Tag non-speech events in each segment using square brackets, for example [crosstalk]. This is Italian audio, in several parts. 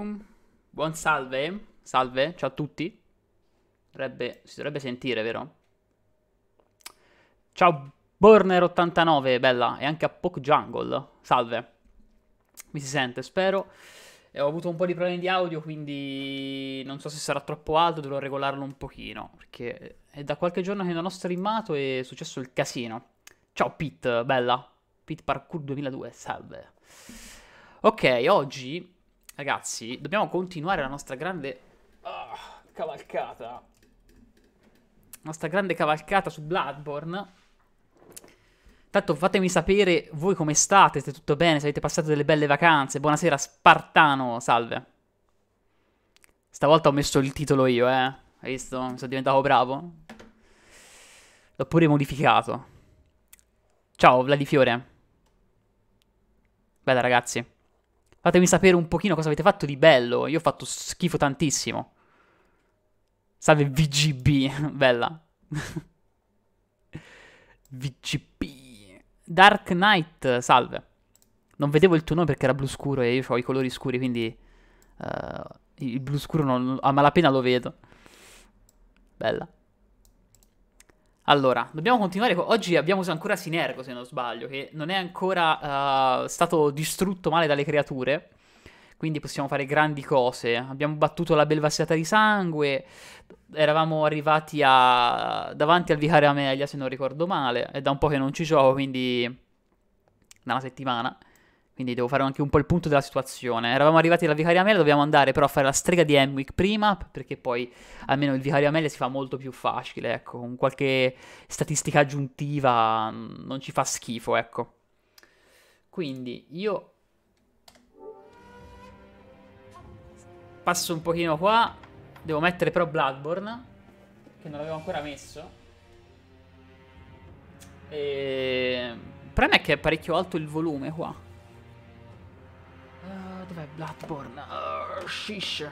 Buon salve, salve, ciao a tutti. Dovrebbe, si dovrebbe sentire, vero? Ciao Borner89, bella, e anche a Poke Jungle, salve. Mi si sente, spero. E eh, ho avuto un po' di problemi di audio, quindi non so se sarà troppo alto, dovrò regolarlo un pochino, perché è da qualche giorno che non ho streamato e è successo il casino. Ciao Pit, bella. Pit Parkour 2002, salve. Ok, oggi Ragazzi, dobbiamo continuare la nostra grande... Oh, cavalcata. La nostra grande cavalcata su Bloodborne. Tanto fatemi sapere voi come state, se tutto bene, se avete passato delle belle vacanze. Buonasera Spartano, salve. Stavolta ho messo il titolo io, eh. Hai visto? Mi sono diventato bravo. L'ho pure modificato. Ciao, Vladifiore. Bella ragazzi. Fatemi sapere un pochino cosa avete fatto di bello. Io ho fatto schifo tantissimo. Salve VGB, [laughs] bella. [laughs] VGB. Dark Knight, salve. Non vedevo il tuo nome perché era blu scuro e io ho i colori scuri, quindi... Uh, il blu scuro non, a malapena lo vedo. Bella. Allora, dobbiamo continuare. Oggi abbiamo ancora Sinergo, se non sbaglio, che non è ancora uh, stato distrutto male dalle creature. Quindi possiamo fare grandi cose. Abbiamo battuto la belvassiata di sangue. Eravamo arrivati a... davanti al vicario Amelia, se non ricordo male. È da un po' che non ci gioco, quindi... da una settimana. Quindi devo fare anche un po' il punto della situazione. Eravamo arrivati alla Vicaria Amelia, dobbiamo andare però a fare la strega di Hemwick prima, perché poi almeno il Vicaria Amelia si fa molto più facile, ecco, con qualche statistica aggiuntiva mm, non ci fa schifo, ecco. Quindi io passo un pochino qua, devo mettere però Bloodborne, che non l'avevo ancora messo. E... Ehm, il problema è che è parecchio alto il volume qua. Eh, dov'è Bloodborne? Uh, shish.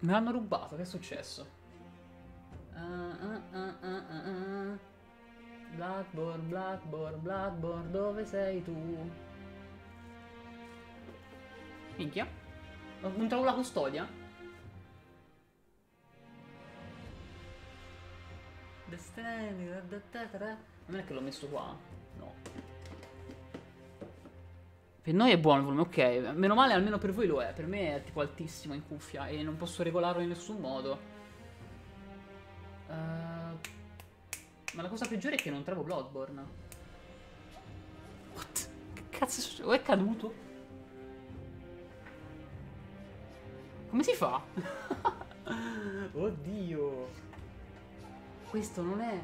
Me l'hanno rubato, che è successo? Uh, eh, uh, uh, uh, uh. Blackboard, Blackboard, Blackboard, dove sei tu? Minchia? Non trovo la custodia? Destiny, Non è che l'ho messo qua? No. Per noi è buono il volume, ok. Meno male, almeno per voi lo è. Per me è tipo altissimo in cuffia e non posso regolarlo in nessun modo. Uh, ma la cosa peggiore è che non trovo Bloodborne. What? Che cazzo è O è caduto? Come si fa? [laughs] Oddio. Questo non è...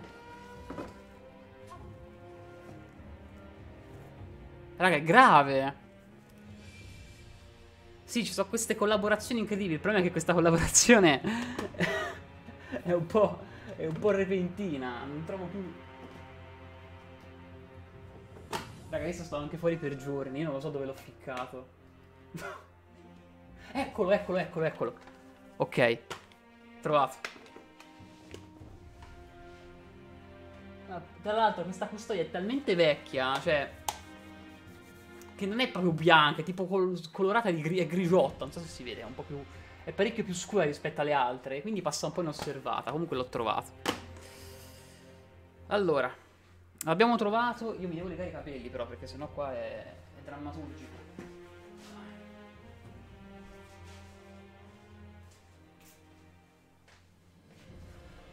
Raga, è grave. Sì, ci sono queste collaborazioni incredibili. Il problema è che questa collaborazione [laughs] è un po'. è un po' repentina. Non trovo più. Raga, adesso sto anche fuori per giorni. Io non lo so dove l'ho ficcato. [laughs] eccolo, eccolo, eccolo, eccolo. Ok, trovato. Ah, tra l'altro, questa custodia è talmente vecchia, cioè che non è proprio bianca, è tipo col colorata di gri- grigiotta, non so se si vede, è un po' più... è parecchio più scura rispetto alle altre, quindi passa un po' inosservata, comunque l'ho trovata. Allora, abbiamo trovato... io mi devo legare i capelli però, perché sennò qua è, è drammaturgico.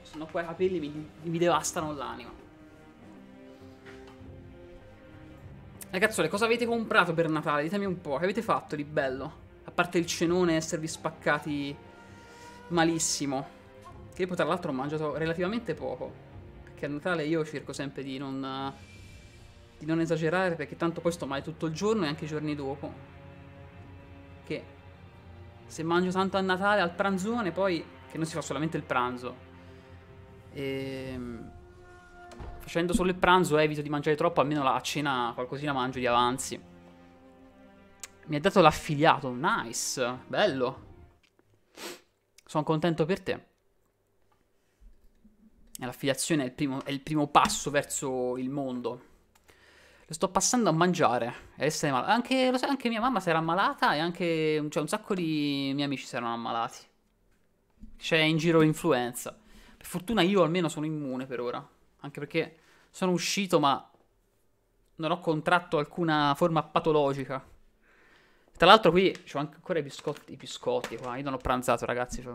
Sennò qua i capelli mi, mi devastano l'anima. Ragazzole, cosa avete comprato per Natale? Ditemi un po', che avete fatto di bello? A parte il cenone e esservi spaccati malissimo. Che io tra l'altro ho mangiato relativamente poco. Perché a Natale io cerco sempre di non, di non esagerare perché tanto poi sto male tutto il giorno e anche i giorni dopo. Che se mangio tanto a Natale al pranzone poi... Che non si fa solamente il pranzo. Ehm facendo solo il pranzo evito di mangiare troppo, almeno la cena qualcosina mangio di avanzi. Mi ha dato l'affiliato, nice, bello. Sono contento per te. L'affiliazione è il, primo, è il primo passo verso il mondo. Lo sto passando a mangiare e essere malato. Anche, lo sai, anche mia mamma si era ammalata e anche cioè, un sacco di miei amici si erano ammalati. C'è in giro influenza. Per fortuna io almeno sono immune per ora. Anche perché sono uscito, ma non ho contratto alcuna forma patologica. Tra l'altro qui ho ancora i biscotti, i biscotti qua. Io non ho pranzato, ragazzi. Cioè...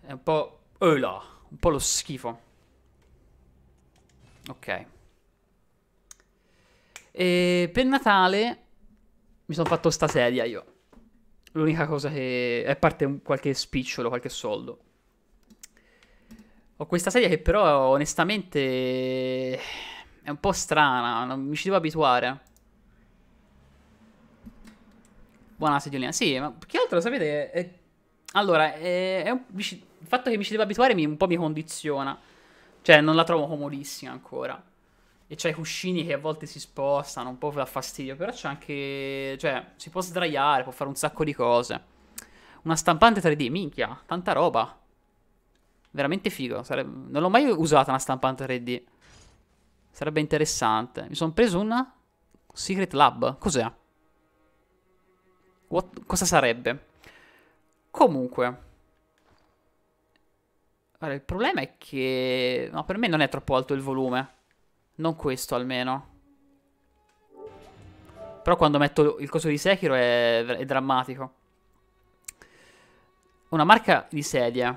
È un po'... Oh là, un po' lo schifo. Ok. E per Natale mi sono fatto sta sedia io. L'unica cosa che... è parte qualche spicciolo, qualche soldo. Ho questa serie che però onestamente è un po' strana, non mi ci devo abituare. Buona sediolina, sì, ma più che altro sapete... È... Allora, è... È un... il fatto che mi ci devo abituare mi... un po' mi condiziona. Cioè, non la trovo comodissima ancora. E c'è i cuscini che a volte si spostano, un po' da fastidio, però c'è anche... Cioè, si può sdraiare, può fare un sacco di cose. Una stampante 3D, minchia, tanta roba. Veramente figo. Sarebbe... Non l'ho mai usata una stampante 3D. Sarebbe interessante. Mi sono preso una Secret Lab. Cos'è? What... Cosa sarebbe? Comunque. Allora, il problema è che... No, per me non è troppo alto il volume. Non questo almeno. Però quando metto il coso di Sekiro è, è drammatico. Una marca di sedia.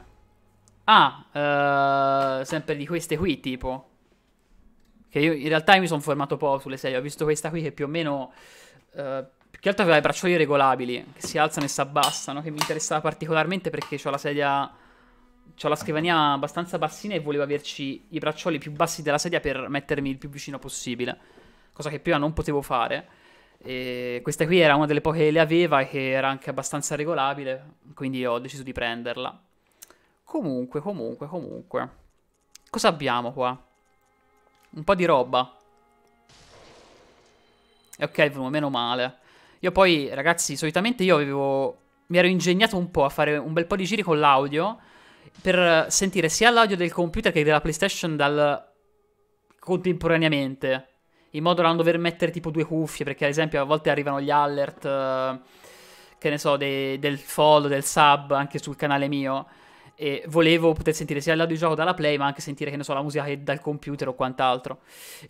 Ah, uh, sempre di queste qui, tipo. Che io in realtà io mi sono formato poco sulle serie. Ho visto questa qui che più o meno... Uh, più che altro aveva i braccioli regolabili, che si alzano e si abbassano, che mi interessava particolarmente perché ho la sedia... Ho la scrivania abbastanza bassina e volevo averci i braccioli più bassi della sedia per mettermi il più vicino possibile. Cosa che prima non potevo fare. E questa qui era una delle poche che le aveva e che era anche abbastanza regolabile, quindi ho deciso di prenderla. Comunque, comunque, comunque. Cosa abbiamo qua? Un po' di roba. E ok, meno male. Io poi, ragazzi, solitamente io avevo... Mi ero ingegnato un po' a fare un bel po' di giri con l'audio per sentire sia l'audio del computer che della PlayStation dal... contemporaneamente. In modo da non dover mettere tipo due cuffie, perché ad esempio a volte arrivano gli alert, eh, che ne so, dei, del follow, del sub, anche sul canale mio e volevo poter sentire sia il lato di gioco dalla play, ma anche sentire, che ne so, la musica dal computer o quant'altro.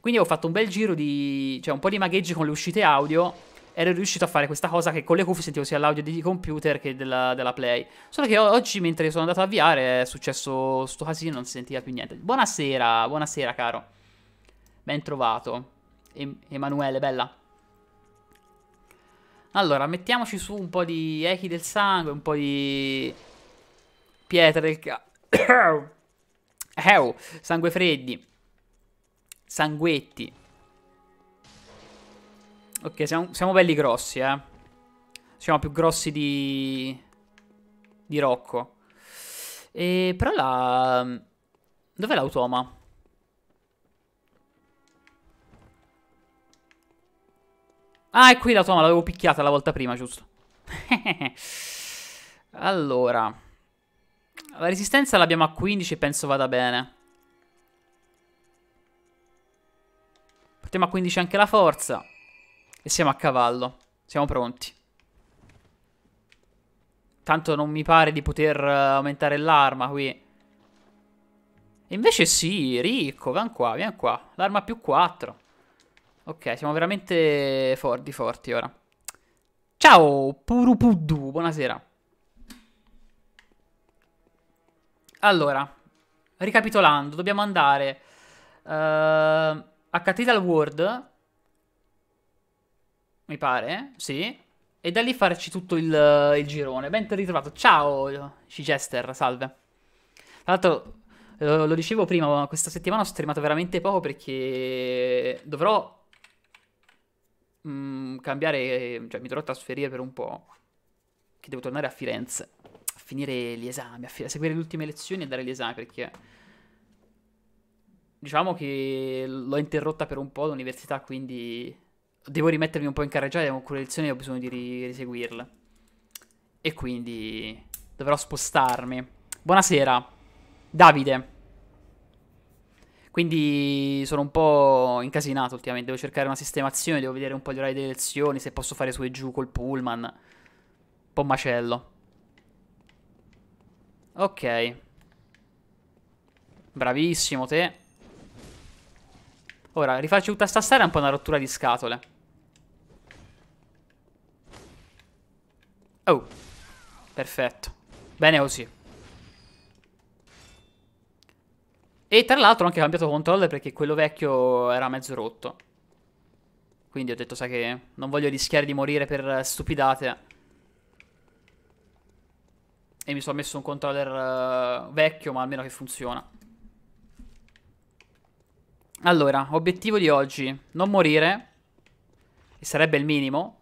Quindi ho fatto un bel giro di, cioè un po' di magheggi con le uscite audio, ero riuscito a fare questa cosa che con le cuffie sentivo sia l'audio di computer che della, della play. Solo che oggi, mentre sono andato a avviare, è successo sto casino, non si sentiva più niente. Buonasera, buonasera caro. Ben trovato. E- Emanuele, bella. Allora, mettiamoci su un po' di echi del sangue, un po' di Pietra del cazzo. [coughs] Ew, sangue freddi. Sanguetti. Ok, siamo, siamo, belli grossi, eh. Siamo più grossi di... Di Rocco. E però la... Dov'è l'automa? Ah, è qui l'automa, l'avevo picchiata la volta prima, giusto. [laughs] allora... La resistenza l'abbiamo a 15, penso vada bene. Portiamo a 15 anche la forza. E siamo a cavallo. Siamo pronti. Tanto non mi pare di poter eh, aumentare l'arma qui. Invece sì, ricco, vieni qua, vieni qua. L'arma più 4. Ok, siamo veramente forti, forti ora. Ciao, Purupuddu, buonasera. Allora, ricapitolando, dobbiamo andare uh, a Cathedral World, mi pare, sì, e da lì farci tutto il, il girone. Ben ritrovato. Ciao, Cicester, salve. Tra l'altro, lo, lo dicevo prima, questa settimana ho streamato veramente poco perché dovrò mh, mm, cambiare, cioè mi dovrò trasferire per un po', che devo tornare a Firenze finire gli esami, a, fi- a seguire le ultime lezioni e dare gli esami perché diciamo che l'ho interrotta per un po' l'università, quindi devo rimettermi un po' in carreggiata, con quelle lezioni ho bisogno di ri- riseguirle. E quindi dovrò spostarmi. Buonasera, Davide. Quindi sono un po' incasinato ultimamente, devo cercare una sistemazione, devo vedere un po' gli orari delle lezioni, se posso fare su e giù col pullman. Un po' macello. Ok. Bravissimo te. Ora, rifarci tutta sta storia è un po' una rottura di scatole. Oh. Perfetto. Bene così. E tra l'altro ho anche cambiato controller perché quello vecchio era mezzo rotto. Quindi ho detto, sai che non voglio rischiare di morire per stupidate e mi sono messo un controller uh, vecchio, ma almeno che funziona. Allora, obiettivo di oggi, non morire, che sarebbe il minimo.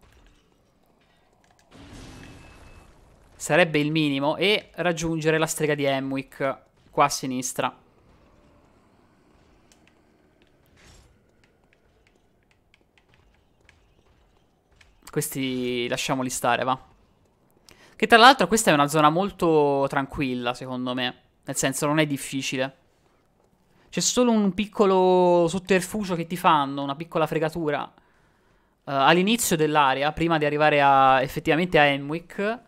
Sarebbe il minimo, e raggiungere la strega di Hemwick, qua a sinistra. Questi lasciamoli stare, va. Che tra l'altro questa è una zona molto tranquilla, secondo me. Nel senso, non è difficile. C'è solo un piccolo sotterfugio che ti fanno, una piccola fregatura. Uh, all'inizio dell'area, prima di arrivare a, effettivamente a Enwick,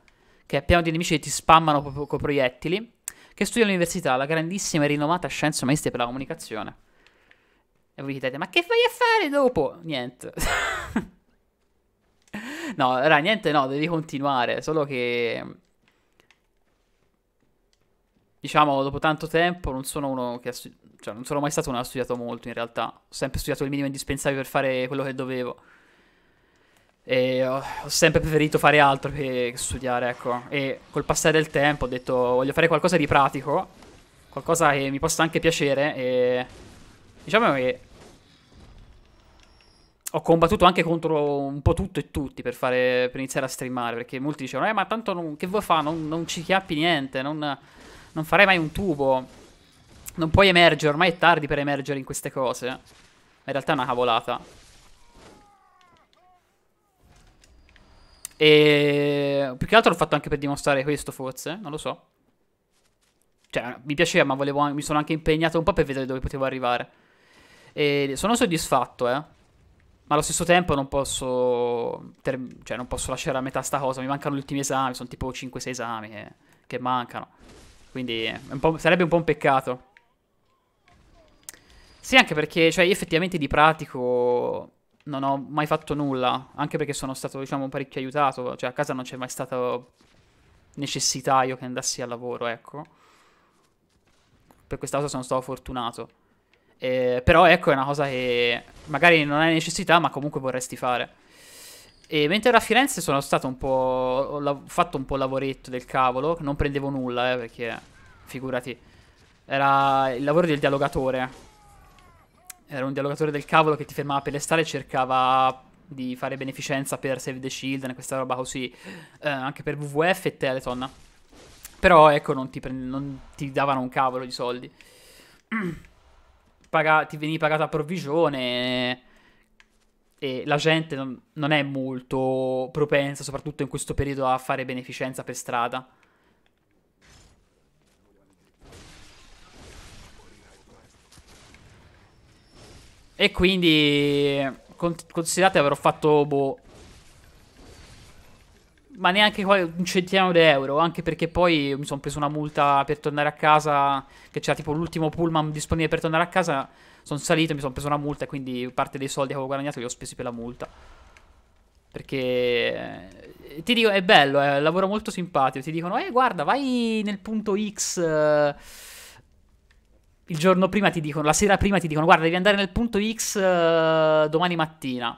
che è pieno di nemici che ti spammano proprio con proiettili, che studia all'università, la grandissima e rinomata scienza maestra per la comunicazione. E voi chiedete, ma che fai a fare dopo? Niente. [laughs] no, raga, niente, no, devi continuare, solo che... Diciamo, dopo tanto tempo non sono uno che... Studi- cioè, non sono mai stato uno che ha studiato molto, in realtà. Ho sempre studiato il minimo indispensabile per fare quello che dovevo. E ho, sempre preferito fare altro che studiare, ecco. E col passare del tempo ho detto, voglio fare qualcosa di pratico, qualcosa che mi possa anche piacere e... Diciamo che ho combattuto anche contro un po' tutto e tutti per, fare, per iniziare a streamare, perché molti dicevano, eh ma tanto non, che vuoi fare, non, non, ci chiappi niente, non, non farei mai un tubo, non puoi emergere, ormai è tardi per emergere in queste cose, ma in realtà è una cavolata. E più che altro l'ho fatto anche per dimostrare questo forse, non lo so. Cioè, mi piaceva, ma volevo, mi sono anche impegnato un po' per vedere dove potevo arrivare. E sono soddisfatto, eh. Ma allo stesso tempo non posso, term- cioè non posso lasciare a metà sta cosa. Mi mancano gli ultimi esami, sono tipo 5-6 esami che, eh, che mancano. Quindi eh, un sarebbe un po' un peccato. Sì, anche perché, cioè, io effettivamente di pratico non ho mai fatto nulla. Anche perché sono stato, diciamo, parecchio aiutato. Cioè, a casa non c'è mai stata necessità io che andassi al lavoro, ecco. Per questa cosa sono stato fortunato. Eh, però ecco, è una cosa che magari non hai necessità, ma comunque vorresti fare. E mentre ero a Firenze sono stato un po'. Ho fatto un po' lavoretto del cavolo. Non prendevo nulla, eh, perché. Figurati. Era il lavoro del dialogatore. Era un dialogatore del cavolo che ti fermava per le strade e cercava di fare beneficenza per Save the Children, questa roba così. Eh, anche per WWF e Teleton. Però ecco, non ti, non ti davano un cavolo di soldi. [clears throat] paga, ti venivi pagato a provvigione e la gente non, non è molto propensa, soprattutto in questo periodo, a fare beneficenza per strada. E quindi considerate avrò fatto boh, ma neanche un centinaio di euro, anche perché poi mi sono preso una multa per tornare a casa, che c'era tipo l'ultimo pullman disponibile per tornare a casa, sono salito, e mi sono preso una multa quindi parte dei soldi che avevo guadagnato li ho spesi per la multa. Perché eh, ti dico, è bello, è eh, un lavoro molto simpatico, ti dicono, eh guarda, vai nel punto X... Eh, il giorno prima ti dicono, la sera prima ti dicono, guarda, devi andare nel punto X domani mattina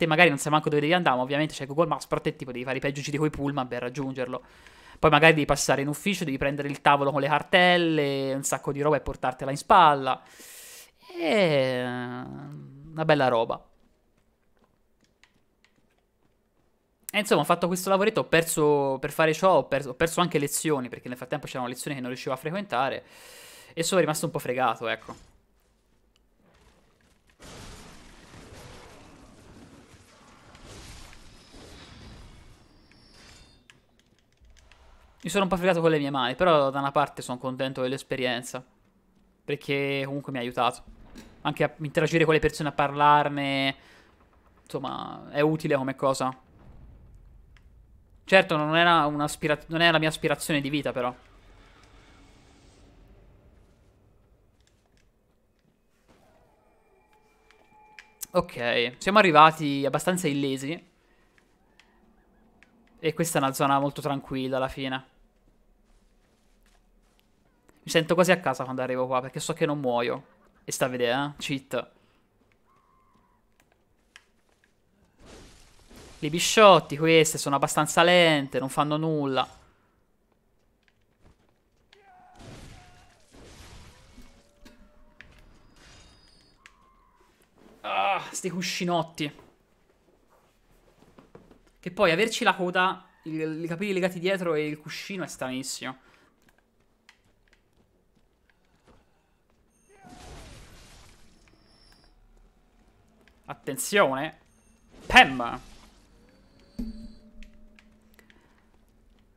te magari non sai manco dove devi andare, ma ovviamente c'è Google Maps, però te tipo devi fare i peggio giri con i pullman per raggiungerlo. Poi magari devi passare in ufficio, devi prendere il tavolo con le cartelle, un sacco di roba e portartela in spalla. E... Ehm, una bella roba. E insomma, ho fatto questo lavoretto, ho perso, per fare ciò ho perso, ho perso anche lezioni, perché nel frattempo c'erano lezioni che non riuscivo a frequentare, e sono rimasto un po' fregato, ecco. Mi sono un po' fregato con le mie mani, però da una parte sono contento dell'esperienza. Perché comunque mi ha aiutato. Anche a interagire con le persone, a parlarne. Insomma, è utile come cosa. Certo, non, era non è la mia aspirazione di vita, però. Ok, siamo arrivati abbastanza illesi. E questa è una zona molto tranquilla alla fine. Mi sento quasi a casa quando arrivo qua, perché so che non muoio. E sta a vedere, eh? Cheat. Le bisciotti queste sono abbastanza lente, non fanno nulla. Ah, sti cuscinotti. Che poi averci la coda, i capelli legati dietro e il cuscino è stranissimo. Attenzione. Pam.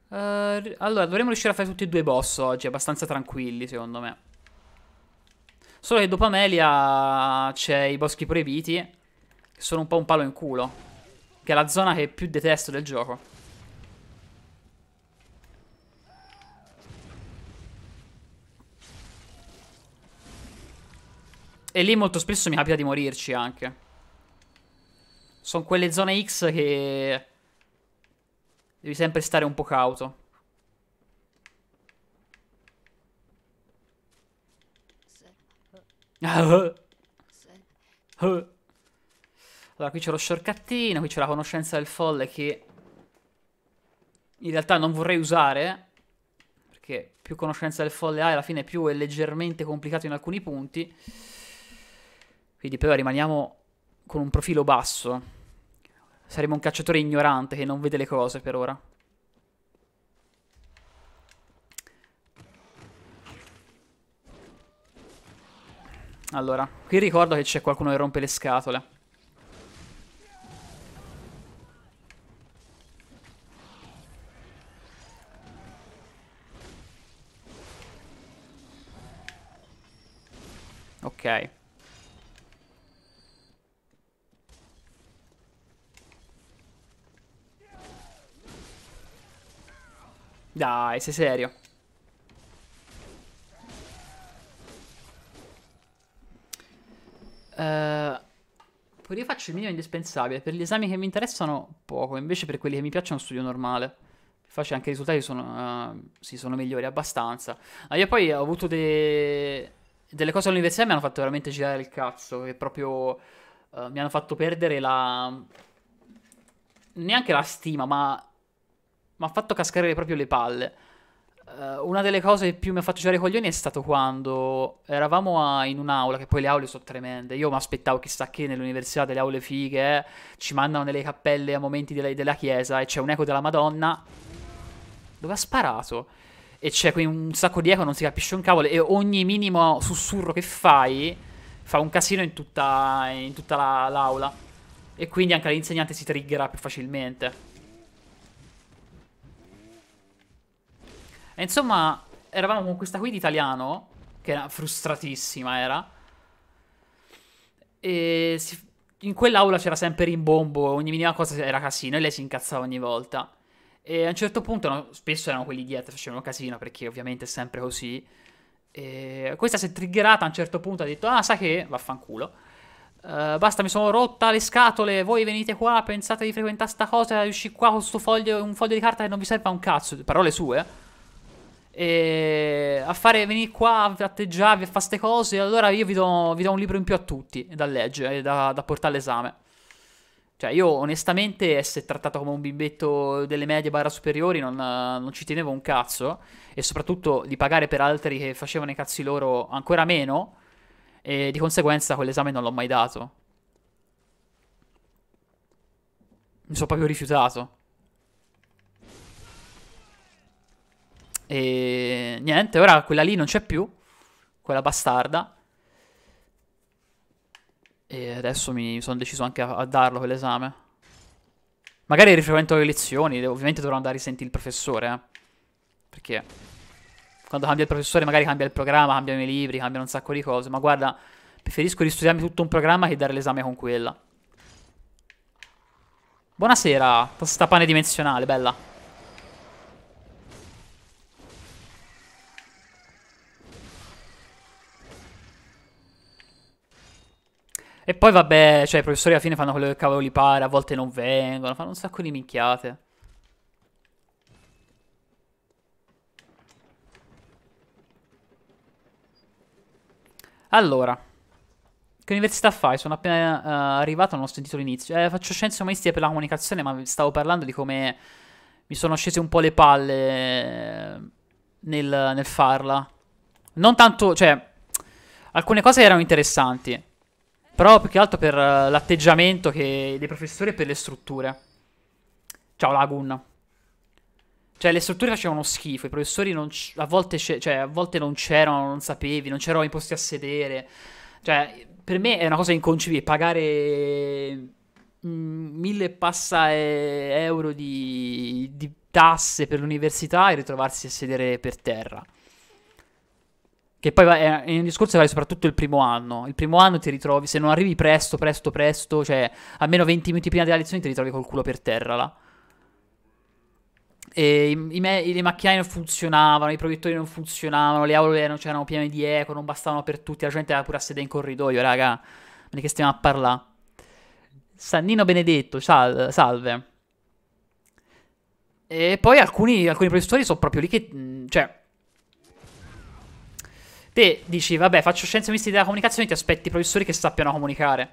Uh, allora, dovremmo riuscire a fare tutti e due i boss oggi, abbastanza tranquilli, secondo me. Solo che dopo Amelia c'è i boschi proibiti, che sono un po' un palo in culo. Che è la zona che più detesto del gioco. E lì molto spesso mi capita di morirci anche. Sono quelle zone X che... Devi sempre stare un po' cauto. [laughs] Allora, qui c'è lo shortcuttino, qui c'è la conoscenza del folle che in realtà non vorrei usare, perché più conoscenza del folle hai, alla fine più è leggermente complicato in alcuni punti. Quindi però rimaniamo con un profilo basso. Saremo un cacciatore ignorante che non vede le cose per ora. Allora, qui ricordo che c'è qualcuno che rompe le scatole. Ok. Dai, sei serio? Uh, eh, poi io faccio il minimo indispensabile. Per gli esami che mi interessano, poco. Invece per quelli che mi piacciono, studio normale. Faccio anche i risultati sono, uh, sì, sono migliori abbastanza. Ah, io poi ho avuto de... delle cose all'università che mi hanno fatto veramente girare il cazzo. Che proprio uh, mi hanno fatto perdere la. Neanche la stima, ma mi ha fatto cascare proprio le palle. Uh, una delle cose che più mi ha fatto girare i coglioni è stato quando eravamo a, in un'aula, che poi le aule sono tremende. Io mi aspettavo chissà che nell'università delle aule fighe eh, ci mandano nelle cappelle a momenti della, della chiesa e c'è un eco della Madonna dove ha sparato. E c'è qui un sacco di eco, non si capisce un cavolo. E ogni minimo sussurro che fai fa un casino in tutta, in tutta la, l'aula. E quindi anche l'insegnante si triggerà più facilmente. E insomma, eravamo con questa qui di italiano, che era frustratissima, era. E si... in quell'aula c'era sempre rimbombo, ogni minima cosa era casino e lei si incazzava ogni volta. E a un certo punto, no, spesso erano quelli dietro, facevano casino, perché ovviamente è sempre così. E questa si è triggerata a un certo punto, ha detto, ah, sai che, vaffanculo. Uh, basta, mi sono rotta le scatole. Voi venite qua, pensate di frequentare sta cosa. Usci qua con sto foglio, un foglio di carta che non vi serve a un cazzo. Parole sue. E a fare venire qua a atteggiarvi a fare queste cose, allora io vi do, vi do, un libro in più a tutti da leggere, da, da portare all'esame. Cioè, io onestamente, essere trattato come un bimbetto delle medie barra superiori non, non, ci tenevo un cazzo. E soprattutto di pagare per altri che facevano i cazzi loro ancora meno. E di conseguenza quell'esame non l'ho mai dato. Mi sono proprio rifiutato. E niente, ora quella lì non c'è più, quella bastarda. E adesso mi sono deciso anche a, a darlo quell'esame. Magari rifrequento le lezioni, ovviamente dovrò andare a risentire il professore, eh. Perché quando cambia il professore magari cambia il programma, cambiano i libri, cambiano un sacco di cose, ma guarda, preferisco ristudiarmi tutto un programma che dare l'esame con quella. Buonasera, tosta pane dimensionale, bella. E poi vabbè, cioè i professori alla fine fanno quello che cavolo li pare, a volte non vengono, fanno un sacco di minchiate. Allora, che università fai? Sono appena uh, arrivato, non ho sentito l'inizio. Eh, faccio scienze umanistiche per la comunicazione, ma stavo parlando di come mi sono scese un po' le palle nel, nel farla. Non tanto, cioè, alcune cose erano interessanti. Però più che altro per eh, l'atteggiamento dei professori e per le strutture. Ciao Lagun. Cioè le strutture facevano schifo, i professori a volte, cioè, a volte non c'erano, non sapevi, non c'erano i posti a sedere. Cioè per me è una cosa inconcepibile pagare mm, mille passa eh, euro di, di tasse per l'università e ritrovarsi a sedere per terra. Che poi è, è eh, un discorso che vale soprattutto il primo anno. Il primo anno ti ritrovi, se non arrivi presto, presto, presto, cioè almeno 20 minuti prima della lezione ti ritrovi col culo per terra là. E i, i, le macchine non funzionavano, i proiettori non funzionavano, le aule non c'erano piene di eco, non bastavano per tutti, la gente era pure a sedere in corridoio, raga. Ma di che stiamo a parlare? Sannino Benedetto, sal, salve. E poi alcuni, alcuni professori sono proprio lì che... Cioè, Te dici, vabbè, faccio scienze miste della comunicazione, ti aspetti professori che sappiano comunicare.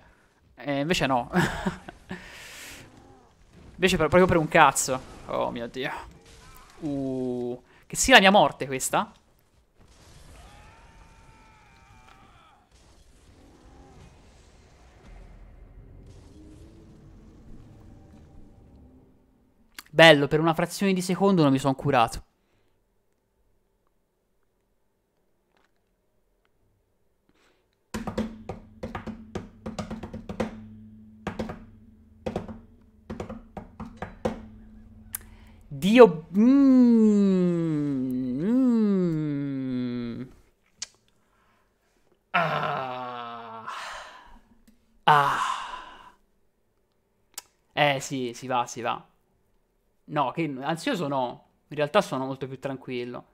E eh, invece no. [laughs] invece proprio per un cazzo. Oh mio Dio. Uh, che sia la mia morte questa. Bello, per una frazione di secondo non mi sono curato. Dio... Mm, mm. Ah. Ah. Eh sì, si va, si va. No, che ansioso no. In realtà sono molto più tranquillo.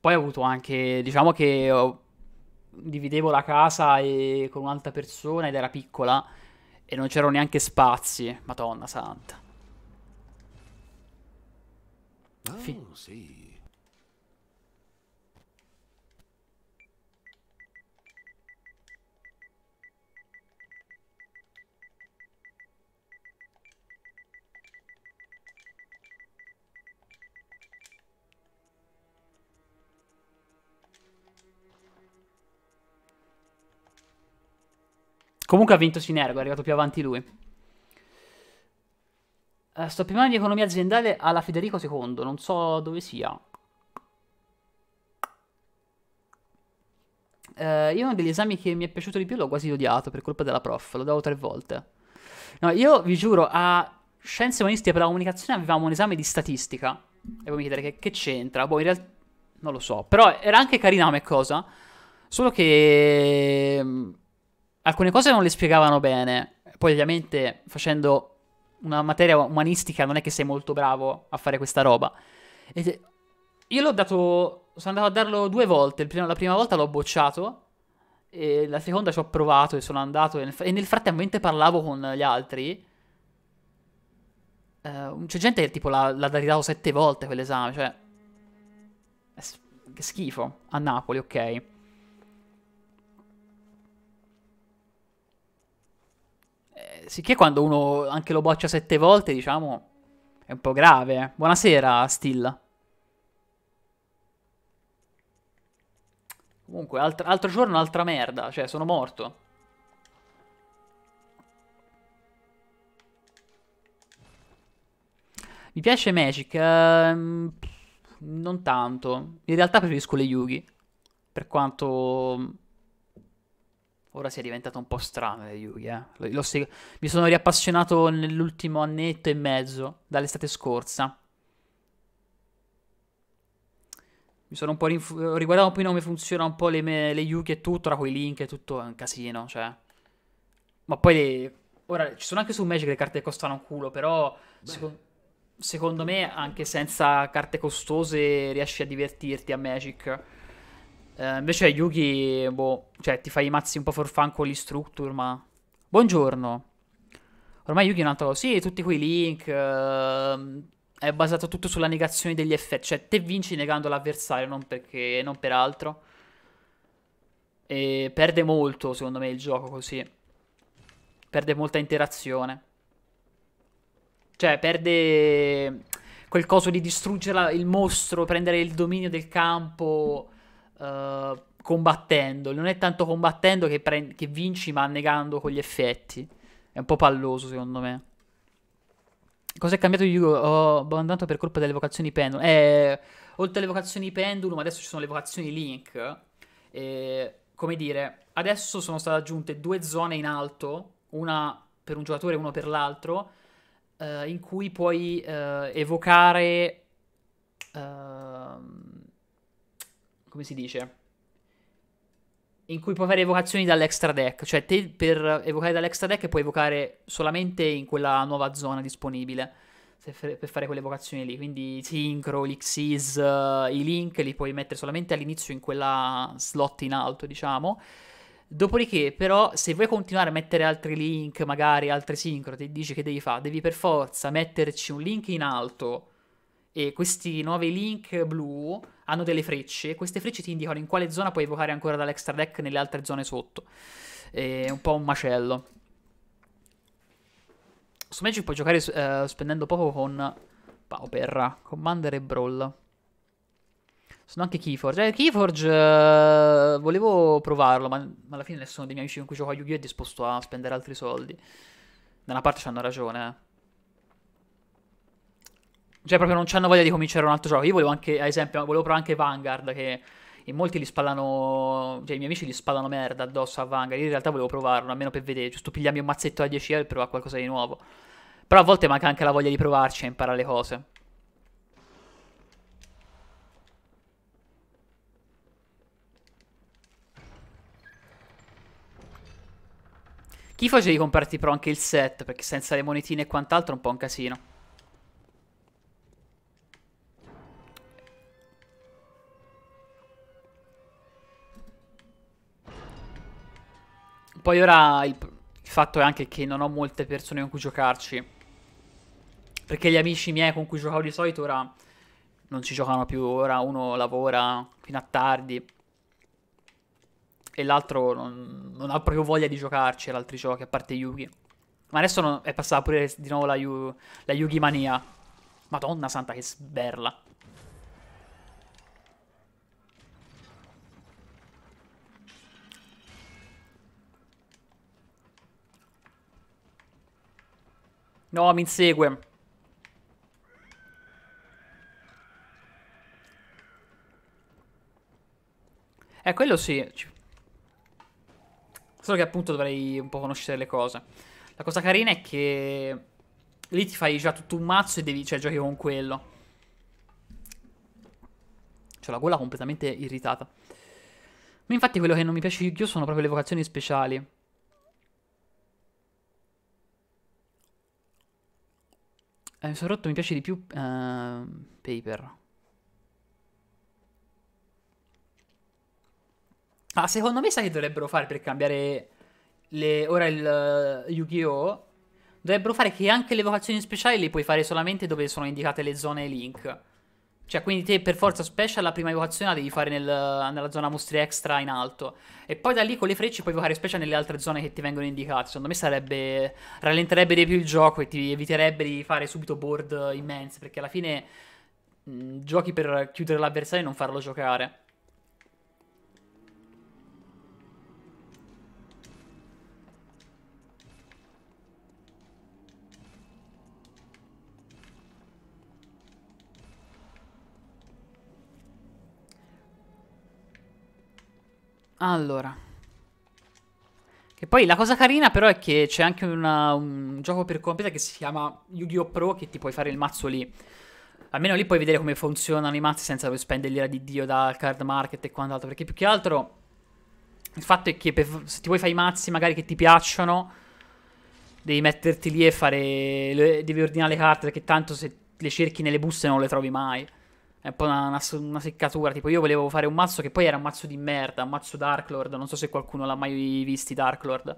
Poi ho avuto anche, diciamo che ho, dividevo la casa e, con un'altra persona ed era piccola e non c'erano neanche spazi. Madonna santa. Oh, Fi sì. Comunque ha vinto Sinergo, è arrivato più avanti lui. Uh, sto primando di economia aziendale alla Federico II, non so dove sia. Uh, io uno degli esami che mi è piaciuto di più l'ho quasi odiato per colpa della prof, l'ho davo tre volte. No, io vi giuro, a Scienze Umanistiche per la Comunicazione avevamo un esame di statistica. E voi mi chiedete che, che c'entra? Boh, in realtà non lo so. Però era anche carina come cosa. Solo che mm, alcune cose non le spiegavano bene. Poi ovviamente facendo una materia umanistica non è che sei molto bravo a fare questa roba. E io l'ho dato, sono andato a darlo due volte, la prima volta l'ho bocciato, e la seconda ci ho provato e sono andato, e nel, frattempo mentre parlavo con gli altri, eh, c'è gente che tipo l'ha, l'ha dato sette volte quell'esame, cioè... Che schifo, a Napoli, ok. Eh, sicché quando uno anche lo boccia sette volte, diciamo, è un po' grave. Eh. Buonasera, Still. Comunque, alt altro giorno, altra merda. Cioè, sono morto. Mi piace Magic. Ehm, non tanto. In realtà preferisco le Yugi. Per quanto Ora si è diventato un po' strano eh, Yugi, eh. Lo, lo seg- mi sono riappassionato nell'ultimo annetto e mezzo, dall'estate scorsa. Mi sono un po' rinf- riguardato un po' come funziona un po' le, me- le Yugi e tutto, tra quei link e tutto, è un casino, cioè. Ma poi, le... ora, ci sono anche su Magic le carte che costano un culo, però... secondo me anche senza carte costose riesci a divertirti a Magic. Eh, invece Yugi, boh, cioè ti fai i mazzi un po' forfan con gli structure, ma... Buongiorno. Ormai Yugi è un altro... Sì, tutti quei link... Eh, è basato tutto sulla negazione degli effetti. Cioè, te vinci negando l'avversario, non perché... non per altro. E perde molto, secondo me, il gioco così. Perde molta interazione. Cioè, perde quel coso di distruggere il mostro, prendere il dominio del campo eh, combattendo. Non è tanto combattendo che, pre- che vinci, ma negando con gli effetti. È un po' palloso, secondo me. Cosa è cambiato di Yugo? Ho abbandonato per colpa delle vocazioni pendulum. Eh, oltre alle vocazioni pendulum, adesso ci sono le vocazioni link. Eh, come dire, adesso sono state aggiunte due zone in alto, una per un giocatore e una per l'altro, eh, in cui puoi eh, evocare ehm, come si dice? In cui puoi fare evocazioni dall'extra deck. Cioè, te per evocare dall'extra deck puoi evocare solamente in quella nuova zona disponibile. Per fare quelle evocazioni lì. Quindi Synchro, l'Ixis, uh, eh, i Link li puoi mettere solamente all'inizio in quella slot in alto, diciamo. Dopodiché, però, se vuoi continuare a mettere altri link, magari altri sincro, ti dici che devi fare? Devi per forza metterci un link in alto e questi nuovi link blu hanno delle frecce, queste frecce ti indicano in quale zona puoi evocare ancora dall'extra deck nelle altre zone sotto. È un po' un macello. Su Magic puoi giocare eh, spendendo poco con Pauper, Commander e Brawl. Sono anche Keyforge. Eh, Keyforge eh, volevo provarlo, ma, ma alla fine nessuno dei miei amici con cui gioco a Yu-Gi-Oh! è disposto a spendere altri soldi. Da una parte hanno ragione, eh. Cioè, proprio non hanno voglia di cominciare un altro gioco. Io volevo anche, ad esempio, volevo provare anche Vanguard, che in molti li spallano, cioè i miei amici li spallano merda addosso a Vanguard. Io in realtà volevo provarlo, almeno per vedere, giusto pigliarmi un mazzetto a 10 euro e provare qualcosa di nuovo. Però a volte manca anche la voglia di provarci a imparare le cose. Chi facevi comprarti però anche il set? Perché senza le monetine e quant'altro è un po' un casino. Poi ora il, il fatto è anche che non ho molte persone con cui giocarci. Perché gli amici miei con cui giocavo di solito ora non ci giocano più. Ora uno lavora fino a tardi. E l'altro non, non ha proprio voglia di giocarci ad altri giochi, a parte Yugi. Ma adesso non, è passata pure di nuovo la, Yu, la Yugi Mania. Madonna santa che sberla. No, mi insegue. Eh, quello sì. Solo che appunto dovrei un po' conoscere le cose. La cosa carina è che lì ti fai già tutto un mazzo e devi, cioè, giochi con quello. C'ho cioè, la gola completamente irritata. Ma infatti quello che non mi piace di più sono proprio le vocazioni speciali. Eh, sono rotto mi piace di più uh, Paper. Ah, secondo me sai che dovrebbero fare per cambiare le... ora il uh, Yu-Gi-Oh? Dovrebbero fare che anche le vocazioni speciali le puoi fare solamente dove sono indicate le zone link. Cioè, quindi te per forza special la prima evocazione la devi fare nel, nella zona mostri extra in alto. E poi da lì con le frecce puoi evocare special nelle altre zone che ti vengono indicate. Secondo me sarebbe. rallenterebbe di più il gioco e ti eviterebbe di fare subito board immense. Perché alla fine mh, giochi per chiudere l'avversario e non farlo giocare. Allora. Che poi la cosa carina però è che c'è anche una, un gioco per computer che si chiama Yu-Gi-Oh! Pro che ti puoi fare il mazzo lì. Almeno lì puoi vedere come funzionano i mazzi senza dover spendere l'ira di Dio dal card market e quant'altro. Perché più che altro il fatto è che per, se ti vuoi fare i mazzi magari che ti piacciono, devi metterti lì e fare... Le, devi ordinare le carte perché tanto se le cerchi nelle buste non le trovi mai. È un po' una, una, una, seccatura. Tipo, io volevo fare un mazzo che poi era un mazzo di merda, un mazzo Darklord. Non so se qualcuno l'ha mai visti Darklord.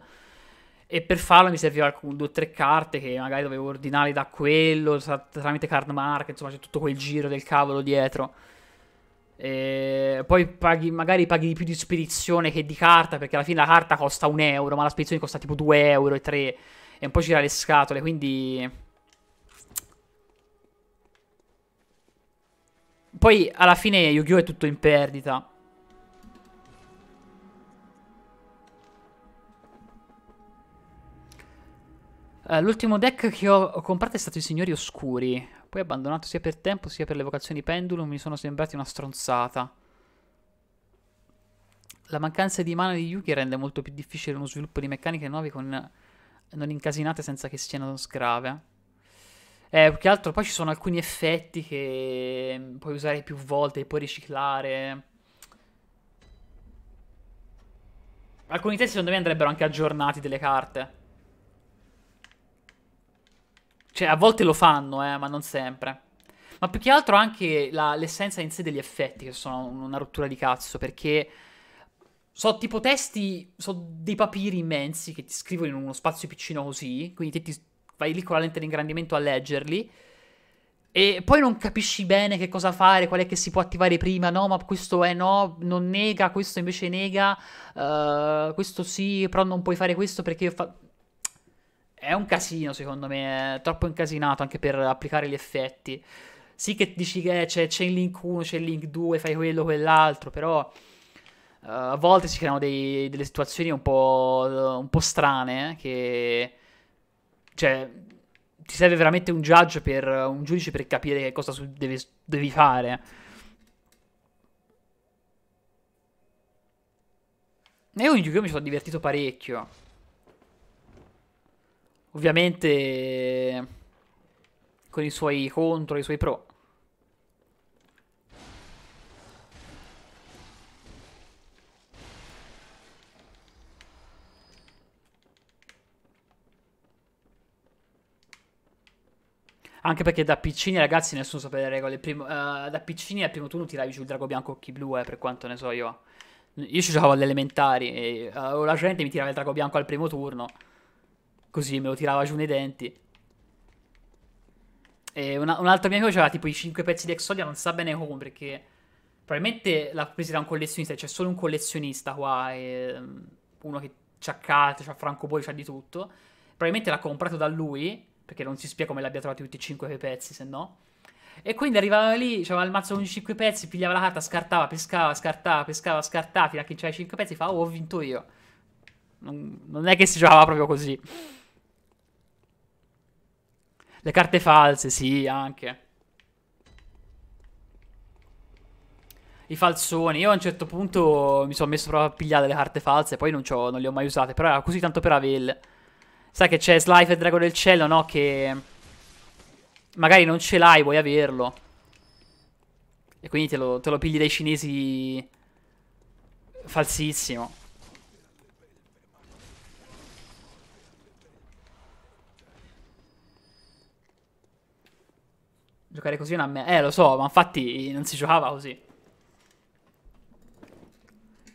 E per farlo mi serviva due o tre carte che magari dovevo ordinare da quello, tramite card market, insomma c'è tutto quel giro del cavolo dietro. E poi paghi, magari paghi di più di spedizione che di carta, perché alla fine la carta costa un euro, ma la spedizione costa tipo 2 euro e 3. E un po' girare le scatole, quindi Poi alla fine Yu-Gi-Oh! è tutto in perdita. Eh, l'ultimo deck che ho comprato è stato i Signori Oscuri. Poi abbandonato sia per tempo sia per le vocazioni Pendulum mi sono sembrati una stronzata. La mancanza di mana di Yuki rende molto più difficile uno sviluppo di meccaniche nuove con non incasinate senza che siano sgrave. Eh, più che altro poi ci sono alcuni effetti che mm, puoi usare più volte, puoi riciclare. Alcuni testi secondo me andrebbero anche aggiornati delle carte. Cioè, a volte lo fanno, eh, ma non sempre. Ma più che altro anche l'essenza in sé degli effetti, che sono una rottura di cazzo, perché so tipo testi, so dei papiri immensi che ti scrivono in uno spazio piccino così, quindi te ti vai lì con la lente di ingrandimento a leggerli. E poi non capisci bene che cosa fare, qual è che si può attivare prima, no, ma questo è no, non nega, questo invece nega, uh, questo sì, però non puoi fare questo perché fa... È un casino, secondo me, è troppo incasinato anche per applicare gli effetti. Sì che dici che eh, c'è, il link 1, c'è il link 2, fai quello, quell'altro, però... Uh, a volte si creano dei, delle situazioni un po', un po strane, eh, che cioè, ti serve veramente un, judge per, eh, un giudice per capire che cosa devi, devi fare. E io in yu gi oh mi sono divertito parecchio. Ovviamente con i suoi contro, i suoi pro. Anche perché da piccini, ragazzi, nessuno sapeva le regole. Primo, uh, da piccini al primo turno tiravi giù il drago bianco occhi blu, eh, per quanto ne so io. Io ci giocavo alle elementari e uh, la gente mi tirava il drago bianco al primo turno. Così me lo tirava giù nei denti. E una, un altro mio amico aveva tipo i 5 pezzi di Exodia, non sa bene come perché... Probabilmente l'ha presa da un collezionista, c'è solo un collezionista qua, e, mm, uno che c'ha carte, c'ha francobolli, c'ha di tutto. Probabilmente l'ha comprato da lui perché non si spiega come l'abbia trovati tutti e cinque quei pezzi, se no. E quindi arrivava lì, aveva il mazzo con i 5 pezzi, pigliava la carta, scartava, pescava, scartava, pescava, scartava, fino a che c'aveva i 5 pezzi, fa, oh, ho vinto io. Non, non, è che si giocava proprio così. Le carte false, sì, anche. I falsoni. Io a un certo punto mi sono messo proprio a pigliare le carte false, poi non, non le ho mai usate, però era così tanto per averle. Sai che c'è Slife e Drago del Cielo, no? Che magari non ce l'hai, vuoi averlo. E quindi te lo, te lo pigli dai cinesi falsissimo. Giocare così è una me... Eh, lo so, ma infatti non si giocava così.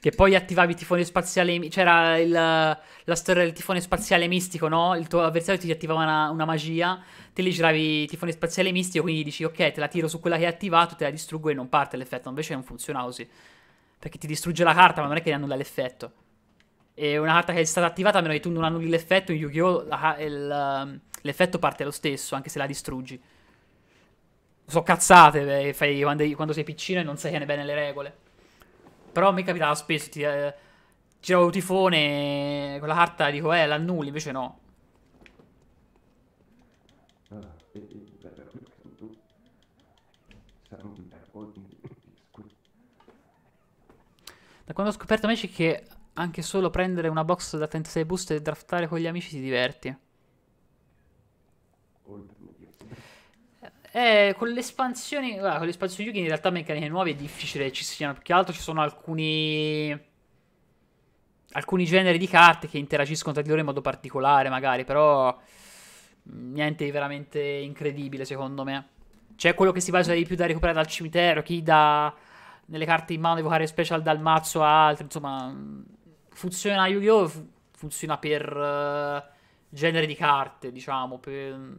Che poi attivavi il tifone spaziale. C'era il, la storia del tifone spaziale mistico, no? Il tuo avversario ti attivava una, una magia. Te li giravi il tifone spaziale mistico. Quindi dici, ok, te la tiro su quella che hai attivato, te la distruggo e non parte l'effetto. Invece non funziona così. Perché ti distrugge la carta, ma non è che annulla l'effetto. E una carta che è stata attivata, a meno che tu non annulli l'effetto, in Yu-Gi-Oh! l'effetto parte lo stesso, anche se la distruggi. Sono cazzate beh, quando, quando sei piccino e non sai bene le regole. Però mi capitava spesso, ti, eh, giravo tifone con la carta e dico, eh, l'annulli, invece no. Ah, da quando ho scoperto Magic che anche solo prendere una box da 36 boost e draftare con gli amici ti diverti. Eh, con le espansioni. Guarda, con le espansioni Yugi in realtà meccaniche nuove è difficile ci siano. Più che altro ci sono alcuni. Alcuni generi di carte che interagiscono tra di loro in modo particolare, magari, però. Mm, niente di veramente incredibile, secondo me. C'è quello che si basa di più da recuperare dal cimitero, chi da. nelle carte in mano evocare special dal mazzo a altri. Insomma. Mm, funziona Yu-Gi-Oh! Funziona per. Uh, genere di carte, diciamo. Per mm,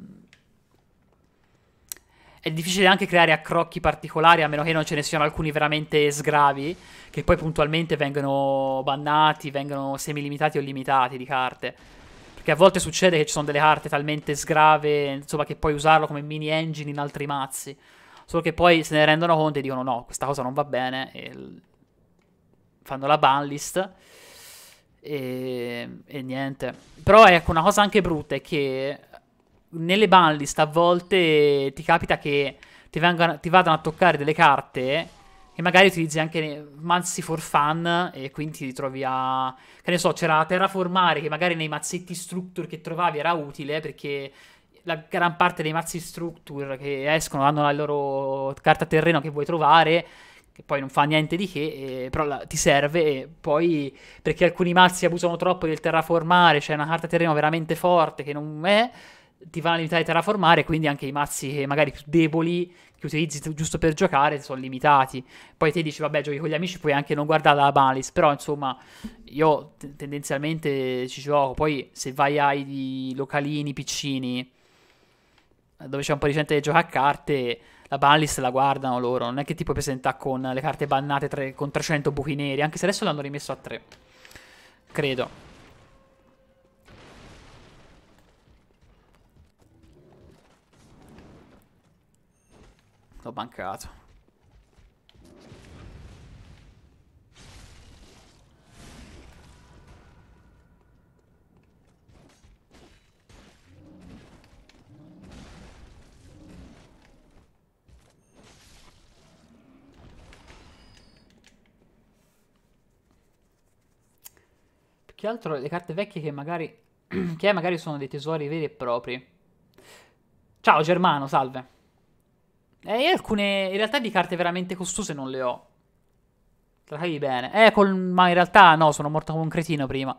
è difficile anche creare accrocchi particolari, a meno che non ce ne siano alcuni veramente sgravi, che poi puntualmente vengono bannati, vengono semilimitati o limitati di carte. Perché a volte succede che ci sono delle carte talmente sgrave, insomma, che puoi usarlo come mini engine in altri mazzi. Solo che poi se ne rendono conto e dicono no, questa cosa non va bene, e fanno la ban list. E, e niente. Però ecco, una cosa anche brutta è che nelle banlist a volte ti capita che ti, vengano, ti vadano a toccare delle carte che magari utilizzi anche mazzi for fun e quindi ti trovi a... che ne so, c'era terraformare che magari nei mazzetti structure che trovavi era utile perché la gran parte dei mazzi structure che escono hanno la loro carta terreno che vuoi trovare che poi non fa niente di che, eh, però la, ti serve e poi perché alcuni mazzi abusano troppo del terraformare, c'è cioè una carta terreno veramente forte che non è ti vanno a limitare a terraformare, quindi anche i mazzi magari più deboli che utilizzi giusto per giocare sono limitati. Poi te dici, vabbè, giochi con gli amici, puoi anche non guardare la Balis, però insomma, io t- tendenzialmente ci gioco. Poi se vai ai localini piccini, eh, dove c'è un po' di gente che gioca a carte, la Ballis la guardano loro, non è che ti puoi presentare con le carte bannate tre, con 300 buchi neri, anche se adesso l'hanno rimesso a 3, credo. L'ho bancato. Che altro le carte vecchie che magari, [clears throat] che magari sono dei tesori veri e propri. Ciao Germano, salve. E eh, io alcune, in realtà di carte veramente costose non le ho. Te la cavi bene. Eh, col, ma in realtà no, sono morto come un cretino prima.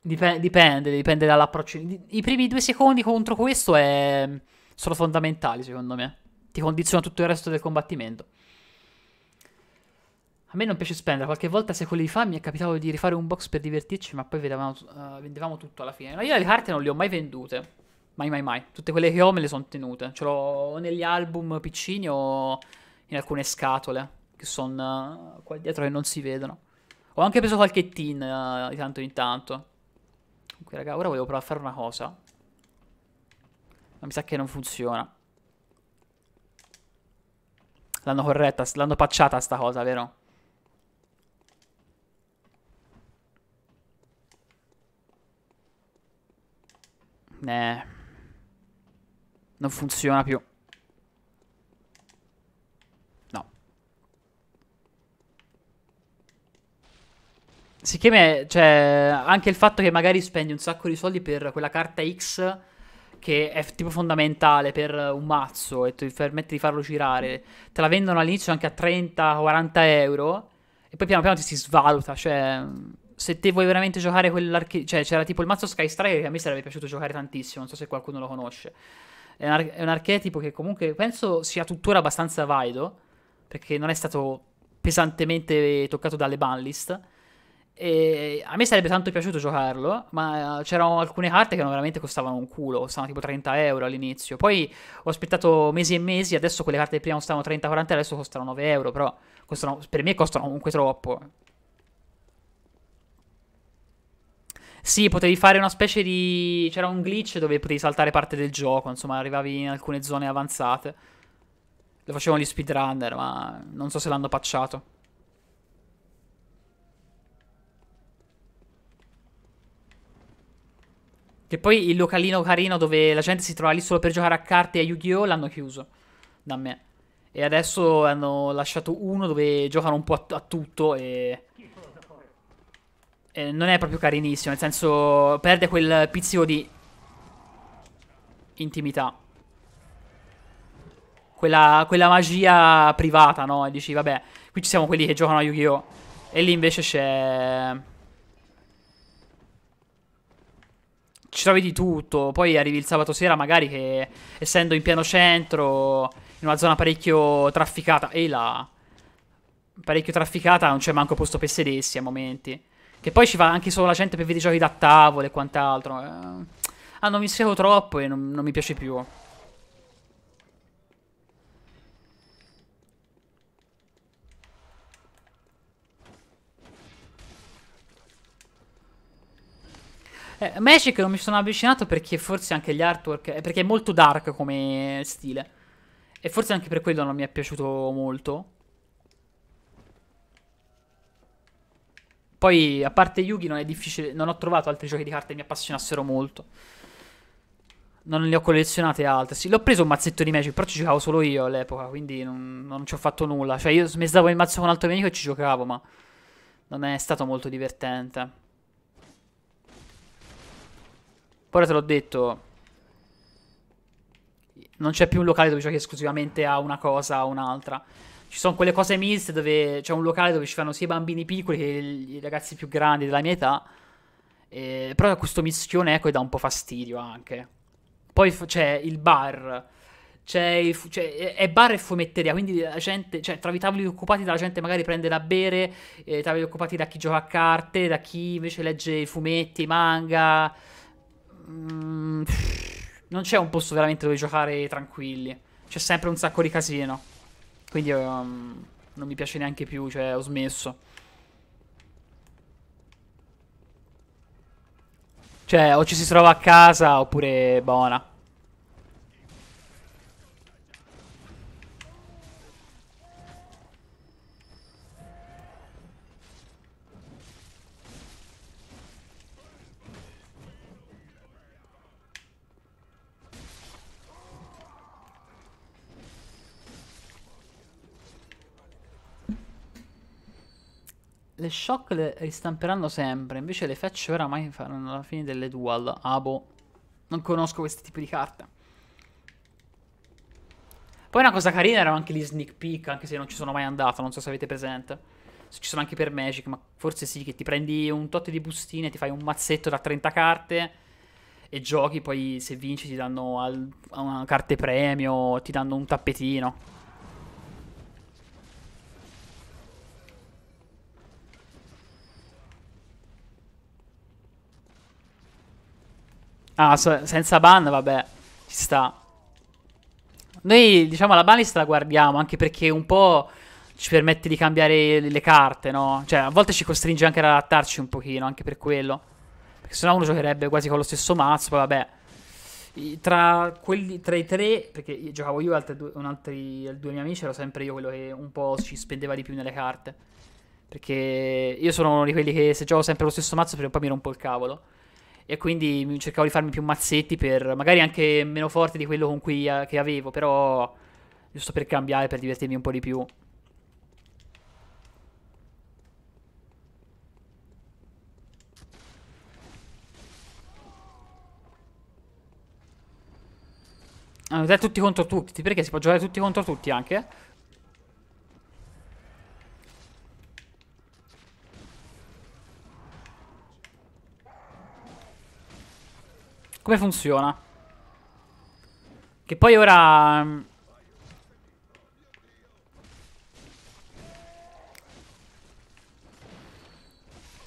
Dipende, dipende, dipende dall'approccio. I primi due secondi contro questo è... sono fondamentali, secondo me. Ti condiziona tutto il resto del combattimento. A me non piace spendere, qualche volta secoli fa mi è capitato di rifare un box per divertirci, ma poi vedevamo, uh, vendevamo tutto alla fine. Ma io le carte non le ho mai vendute. Mai, mai, mai. Tutte quelle che ho me le sono tenute. Ce l'ho o negli album piccini o in alcune scatole che sono eh, qua dietro che non si vedono. Ho anche preso qualche tin uh, eh, di tanto in tanto. Comunque, raga, ora volevo provare a fare una cosa. Ma mi sa che non funziona. L'hanno corretta, l'hanno pacciata sta cosa, vero? Nah. Eh. Non funziona più. No. Siccome, cioè, anche il fatto che magari spendi un sacco di soldi per quella carta X che è tipo fondamentale per un mazzo e ti permette di farlo girare, te la vendono all'inizio anche a 30-40 euro e poi piano piano ti si svaluta, cioè se te vuoi veramente giocare quell'archi... Cioè, c'era tipo il mazzo Sky Strike che a me sarebbe piaciuto giocare tantissimo. Non so se qualcuno lo conosce è un, ar- è un archetipo che comunque penso sia tuttora abbastanza valido, perché non è stato pesantemente toccato dalle banlist. E a me sarebbe tanto piaciuto giocarlo, ma c'erano alcune carte che non veramente costavano un culo, costavano tipo 30 euro all'inizio. Poi ho aspettato mesi e mesi, adesso quelle carte prima costavano 30-40 adesso costano 9 euro, però costano, per me costano comunque troppo. Sì, potevi fare una specie di... C'era un glitch dove potevi saltare parte del gioco, insomma, arrivavi in alcune zone avanzate. Lo facevano gli speedrunner, ma non so se l'hanno pacciato. Che poi il localino carino dove la gente si trova lì solo per giocare a carte e a Yu-Gi-Oh! l'hanno chiuso da me. E adesso hanno lasciato uno dove giocano un po' a, a tutto e eh, non è proprio carinissimo, nel senso perde quel pizzico di intimità. Quella, quella magia privata, no? E dici, vabbè, qui ci siamo quelli che giocano a Yu-Gi-Oh! E lì invece c'è... Ci trovi di tutto, poi arrivi il sabato sera magari che, essendo in pieno centro, in una zona parecchio trafficata, e là, parecchio trafficata, non c'è manco posto per sedersi a momenti. Che poi ci va anche solo la gente per videogiochi da tavola e quant'altro. Eh, hanno ah, mischiato troppo e non, non mi piace più. Eh, Magic non mi sono avvicinato perché forse anche gli artwork... Eh, perché è molto dark come stile. E forse anche per quello non mi è piaciuto molto. Poi, a parte Yugi, non è difficile. Non ho trovato altri giochi di carte che mi appassionassero molto. Non li ho collezionate altri. Sì, l'ho preso un mazzetto di Magic, però ci giocavo solo io all'epoca, quindi non, non ci ho fatto nulla. Cioè, io smezzavo il mazzo con un altro amico e ci giocavo, ma non è stato molto divertente. Poi te l'ho detto. Non c'è più un locale dove giochi esclusivamente a una cosa o un'altra ci sono quelle cose miste dove c'è un locale dove ci fanno sia i bambini piccoli che i ragazzi più grandi della mia età. Eh, però questo mischione, ecco, dà un po' fastidio anche. Poi f- c'è il bar. C'è, il fu- c'è è bar e fumetteria, quindi la gente, cioè, tra i tavoli occupati la gente magari prende da bere, eh, tavoli occupati da chi gioca a carte, da chi invece legge i fumetti, i manga. Mm, non c'è un posto veramente dove giocare tranquilli. C'è sempre un sacco di casino. Quindi um, non mi piace neanche più, cioè ho smesso. Cioè, o ci si trova a casa oppure buona. le shock le ristamperanno sempre, invece le fetch oramai faranno la fine delle dual. Ah boh. non conosco questi tipi di carte. Poi una cosa carina erano anche gli sneak peek, anche se non ci sono mai andato, non so se avete presente. Se ci sono anche per Magic, ma forse sì, che ti prendi un tot di bustine, ti fai un mazzetto da 30 carte e giochi, poi se vinci ti danno al, carte premio, ti danno un tappetino. Ah, so senza ban, vabbè, ci sta. Noi, diciamo, la balist la guardiamo, anche perché un po' ci permette di cambiare le carte, no? Cioè, a volte ci costringe anche ad adattarci un pochino, anche per quello. Perché sennò uno giocherebbe quasi con lo stesso mazzo, poi vabbè. Tra, quelli, tra i tre, perché io giocavo io e due, un altri due miei amici, ero sempre io quello che un po' ci spendeva di più nelle carte. Perché io sono uno di quelli che se gioco sempre lo stesso mazzo, prima o poi mi rompo il cavolo e quindi cercavo di farmi più mazzetti per magari anche meno forte di quello con cui eh, che avevo, però giusto per cambiare, per divertirmi un po' di più. Ah, tutti contro tutti, perché si può giocare tutti contro tutti anche? Come funziona? Che poi ora... Mm,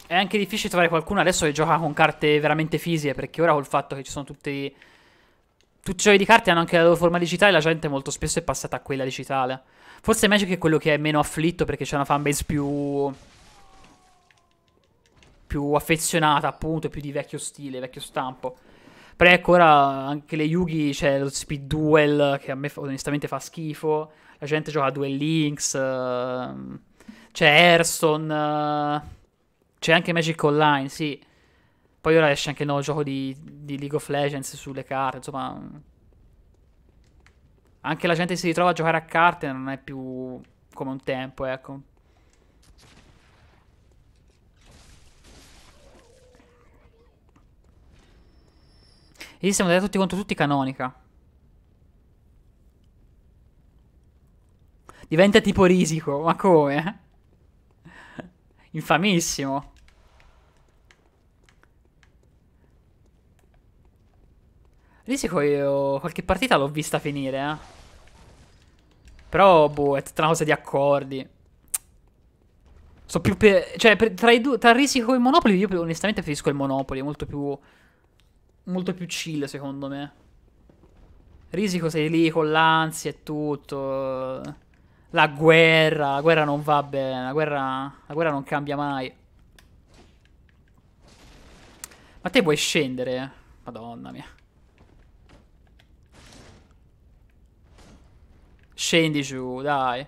è anche difficile trovare qualcuno adesso che gioca con carte veramente fisiche, perché ora col fatto che ci sono tutti... Tutti i giochi di carte hanno anche la loro forma digitale, la gente molto spesso è passata a quella digitale. Forse Magic è quello che è meno afflitto perché c'è una fanbase più... più affezionata appunto, più di vecchio stile, vecchio stampo. Precora, anche le Yugi, c'è lo speed duel che a me onestamente fa schifo. La gente gioca a Duel Links. Ehm, c'è Airson. Eh, c'è anche Magic Online, sì. Poi ora esce anche il nuovo gioco di, di League of Legends sulle carte, insomma... Anche la gente si ritrova a giocare a carte, non è più come un tempo, ecco. Lì siamo andati tutti contro tutti canonica. Diventa tipo risico, ma come? Infamissimo. Risico io qualche partita l'ho vista finire, eh. Però, boh, è tutta una cosa di accordi. Sono più per... Cioè, per, tra, i tra Risico e Monopoli, io onestamente preferisco il Monopoli, è molto più molto più chill secondo me. Risico sei lì con l'ansia e tutto. La guerra, la guerra non va bene, la guerra, la guerra non cambia mai. Ma te puoi scendere? Madonna mia. Scendi giù, dai.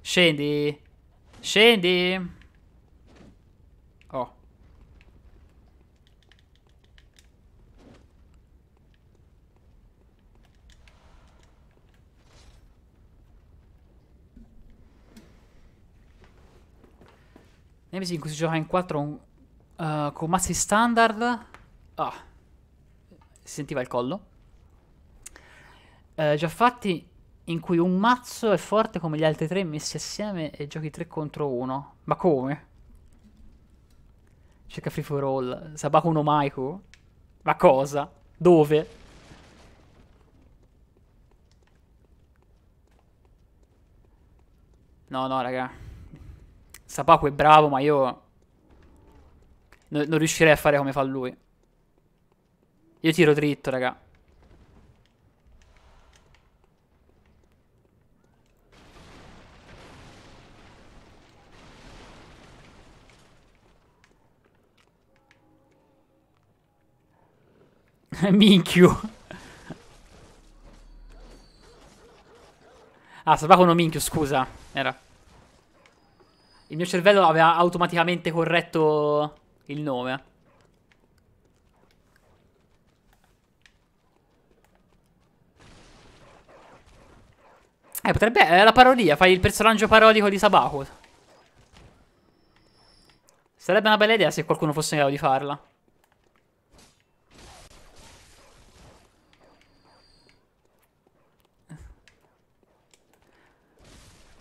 Scendi. Scendi. Nemesi in cui si gioca in 4 uh, eh, con mazzi standard. Ah, si sentiva il collo. Uh, già fatti in cui un mazzo è forte come gli altri tre messi assieme e giochi 3 contro 1. Ma come? Cerca free for all. Sabaku no Maiku? Ma cosa? Dove? No, no, raga. Sapaku è bravo, ma io... No, non riuscirei a fare come fa lui. Io tiro dritto, raga. [laughs] Minchio. Ah, Sapaku non minchio, scusa. Era... Il mio cervello aveva automaticamente corretto il nome. Eh, potrebbe... È la parodia, fai il personaggio parodico di Sabaku. Sarebbe una bella idea se qualcuno fosse in grado di farla.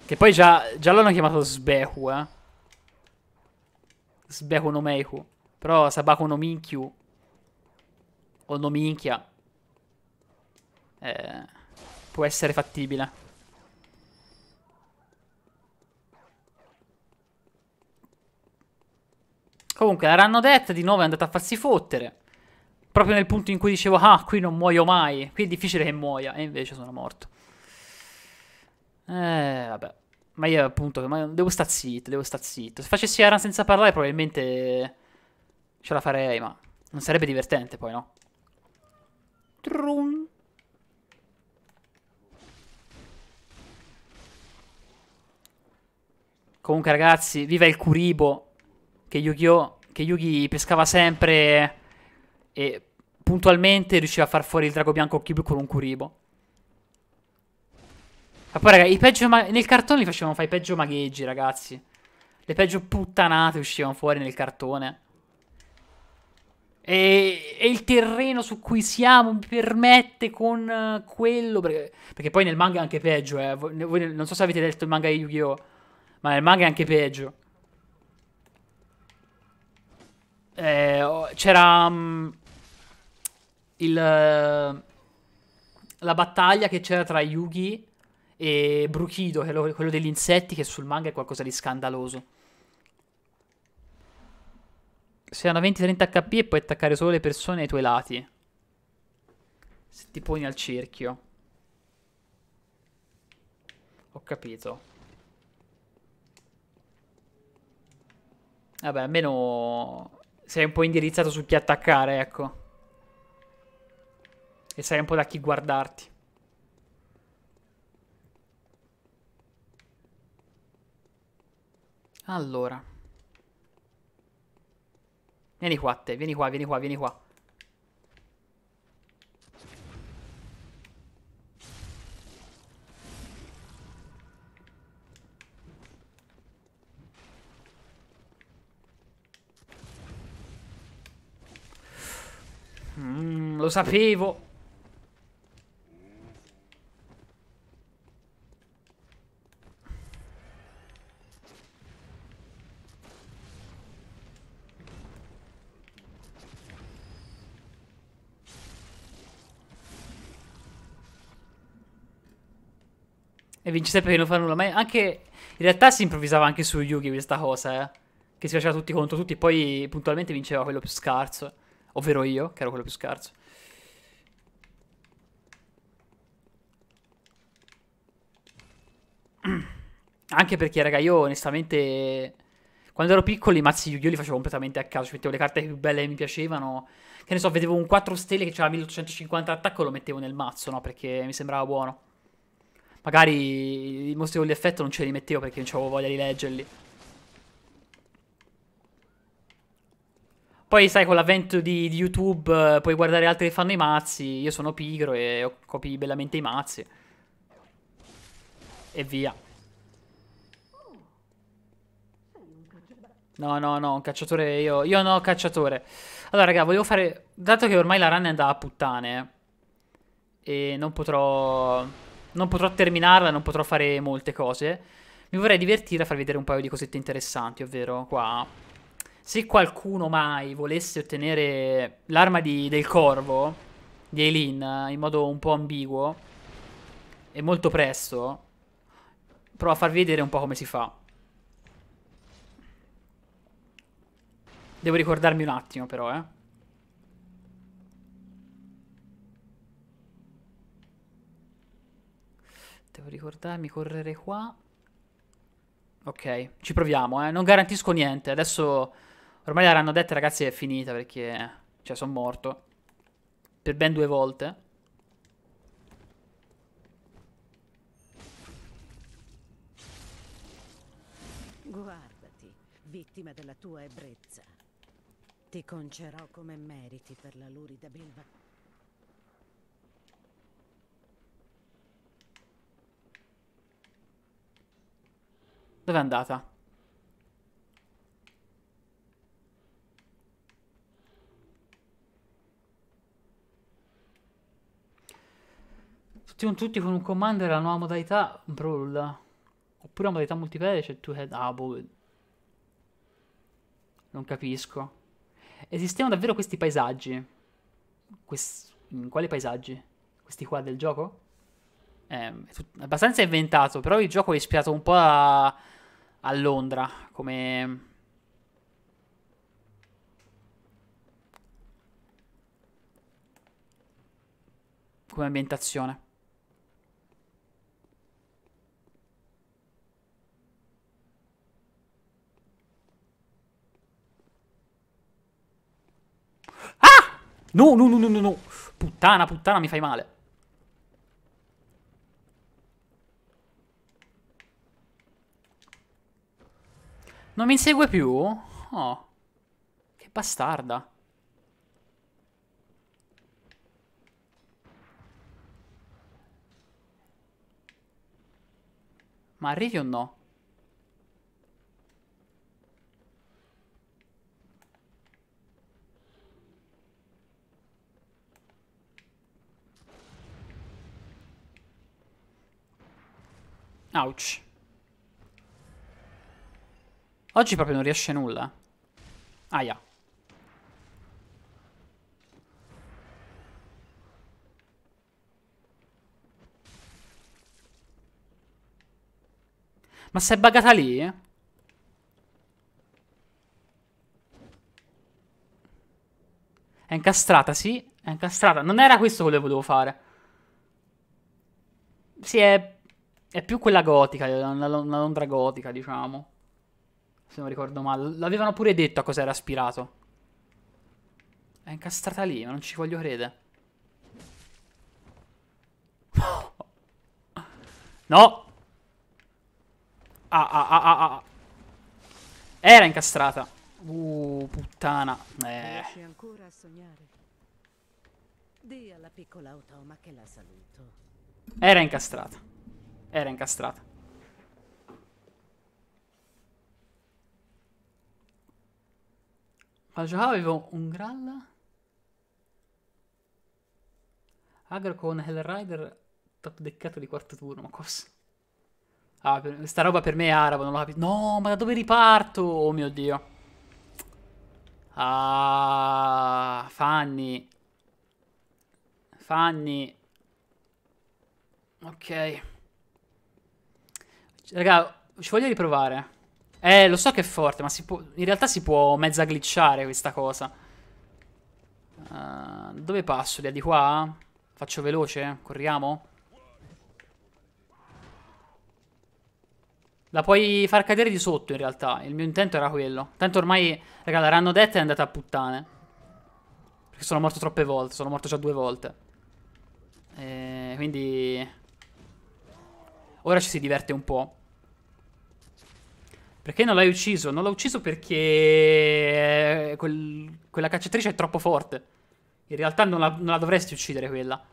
Che poi già, già l'hanno chiamato Sbehu, eh. Sbehu no Meiku. Però Sabaku no Minchiu. O no Minchia. Eh, può essere fattibile. Comunque, la Rannodet di nuovo è andata a farsi fottere. Proprio nel punto in cui dicevo, ah, qui non muoio mai. Qui è difficile che muoia. E invece sono morto. Eh, vabbè. Ma io appunto, ma devo star zitto, devo star zitto. Se facessi Aran senza parlare probabilmente ce la farei, ma non sarebbe divertente poi, no? Trun. Comunque ragazzi, viva il Kuribo che Yu-Gi-Oh! che Yugi pescava sempre e puntualmente riusciva a far fuori il drago bianco con un Kuribo. Ma poi, ragazzi, i peggio nel cartone li facevano fare i peggio magheggi, ragazzi. Le peggio puttanate uscivano fuori nel cartone. E, e, il terreno su cui siamo mi permette con eh, quello. Perché, perché poi nel manga è anche peggio. Eh. Voi, voi, non so se avete letto il manga di Yu-Gi-Oh! Ma nel manga è anche peggio. Eh, oh, c'era um, il, uh, la battaglia che c'era tra Yugi e Bruchido, quello, quello degli insetti, che sul manga è qualcosa di scandaloso. Se hanno 20-30 HP e puoi attaccare solo le persone ai tuoi lati. Se ti poni al cerchio. Ho capito. Vabbè, almeno sei un po' indirizzato su chi attaccare, ecco. E sai un po' da chi guardarti. Allora. Vieni qua, te. Vieni qua, vieni qua, vieni qua. Mm, lo sapevo. E vince sempre che non fa nulla. Ma anche... In realtà si improvvisava anche su Yugi questa cosa, eh. Che si faceva tutti contro tutti. E Poi puntualmente vinceva quello più scarso. Ovvero io, che ero quello più scarso. [clears throat] Anche perché, raga, io onestamente... Quando ero piccolo i mazzi Yu-Gi-Oh! li facevo completamente a caso. Ci mettevo le carte più belle che mi piacevano. Che ne so, vedevo un 4 stelle che c'era 1850 attacco e lo mettevo nel mazzo, no? Perché mi sembrava buono. Magari i mostri con l'effetto non ce li mettevo perché non avevo voglia di leggerli. Poi sai, con l'avvento di, di, YouTube eh, puoi guardare altri che fanno i mazzi. Io sono pigro e copi bellamente i mazzi. E via. No, no, no, un cacciatore io. Io no, cacciatore. Allora, raga, volevo fare... Dato che ormai la run è andata a puttane... Eh, e non potrò non potrò terminarla, non potrò fare molte cose. Mi vorrei divertire a far vedere un paio di cosette interessanti, ovvero qua. Se qualcuno mai volesse ottenere l'arma del corvo, di Eileen, in modo un po' ambiguo, e molto presto, provo a far vedere un po' come si fa. Devo ricordarmi un attimo però, eh. Devo ricordarmi, correre qua. Ok, ci proviamo, eh. Non garantisco niente. Adesso ormai l'hanno detta, ragazzi, è finita perché... Cioè, sono morto. Per ben due volte. Guardati, vittima della tua ebbrezza. Ti concerò come meriti per la lurida belva Dove è andata? Tutti con tutti con un comando è la nuova modalità Brawl. Oppure la modalità multiplayer c'è cioè Two Head Ah, boh. Non capisco. Esistevano davvero questi paesaggi? Quest... In quali paesaggi? Questi qua del gioco? Eh, è abbastanza inventato, però il gioco è ispirato un po' a a Londra come... come ambientazione. Ah! No, no, no, no, no, no. Puttana, puttana, mi fai male. Non mi insegue più? Oh. Che bastarda. Ma arrivi o no? Ouch. Oggi proprio non riesce nulla. Aia. Ma si è buggata lì? È incastrata, sì. È incastrata. Non era questo quello che volevo fare. Sì, è... È più quella gotica, la, la, la Londra gotica, diciamo. Se non ricordo male. L'avevano pure detto a cosa era aspirato. È incastrata lì, ma non ci voglio credere. No! Ah, ah, ah, ah, ah. ah. Era incastrata. Uh, puttana. Eh. ancora a sognare. Dì alla piccola automa che la saluto. Era incastrata. Era incastrata. Quando giocavo avevo un Graal. Agro con Hellrider top deccato di quarto turno, ma cosa? Ah, per, sta roba per me è arabo, non lo capisco. No, ma da dove riparto? Oh mio Dio. Ah, Fanny. Fanny. Ok. Raga, ci voglio riprovare. Eh, lo so che è forte, ma può... in realtà si può mezza glitchare questa cosa. Uh, dove passo? Di qua? Faccio veloce? Corriamo? La puoi far cadere di sotto in realtà. Il mio intento era quello. Tanto ormai, raga, la ranno detta è andata a puttane. Perché sono morto troppe volte. Sono morto già due volte. E eh, quindi... Ora ci si diverte un po'. Perché non l'hai ucciso? Non l'ho ucciso perché eh, quel, quella cacciatrice è troppo forte. In realtà non la, non la dovresti uccidere quella.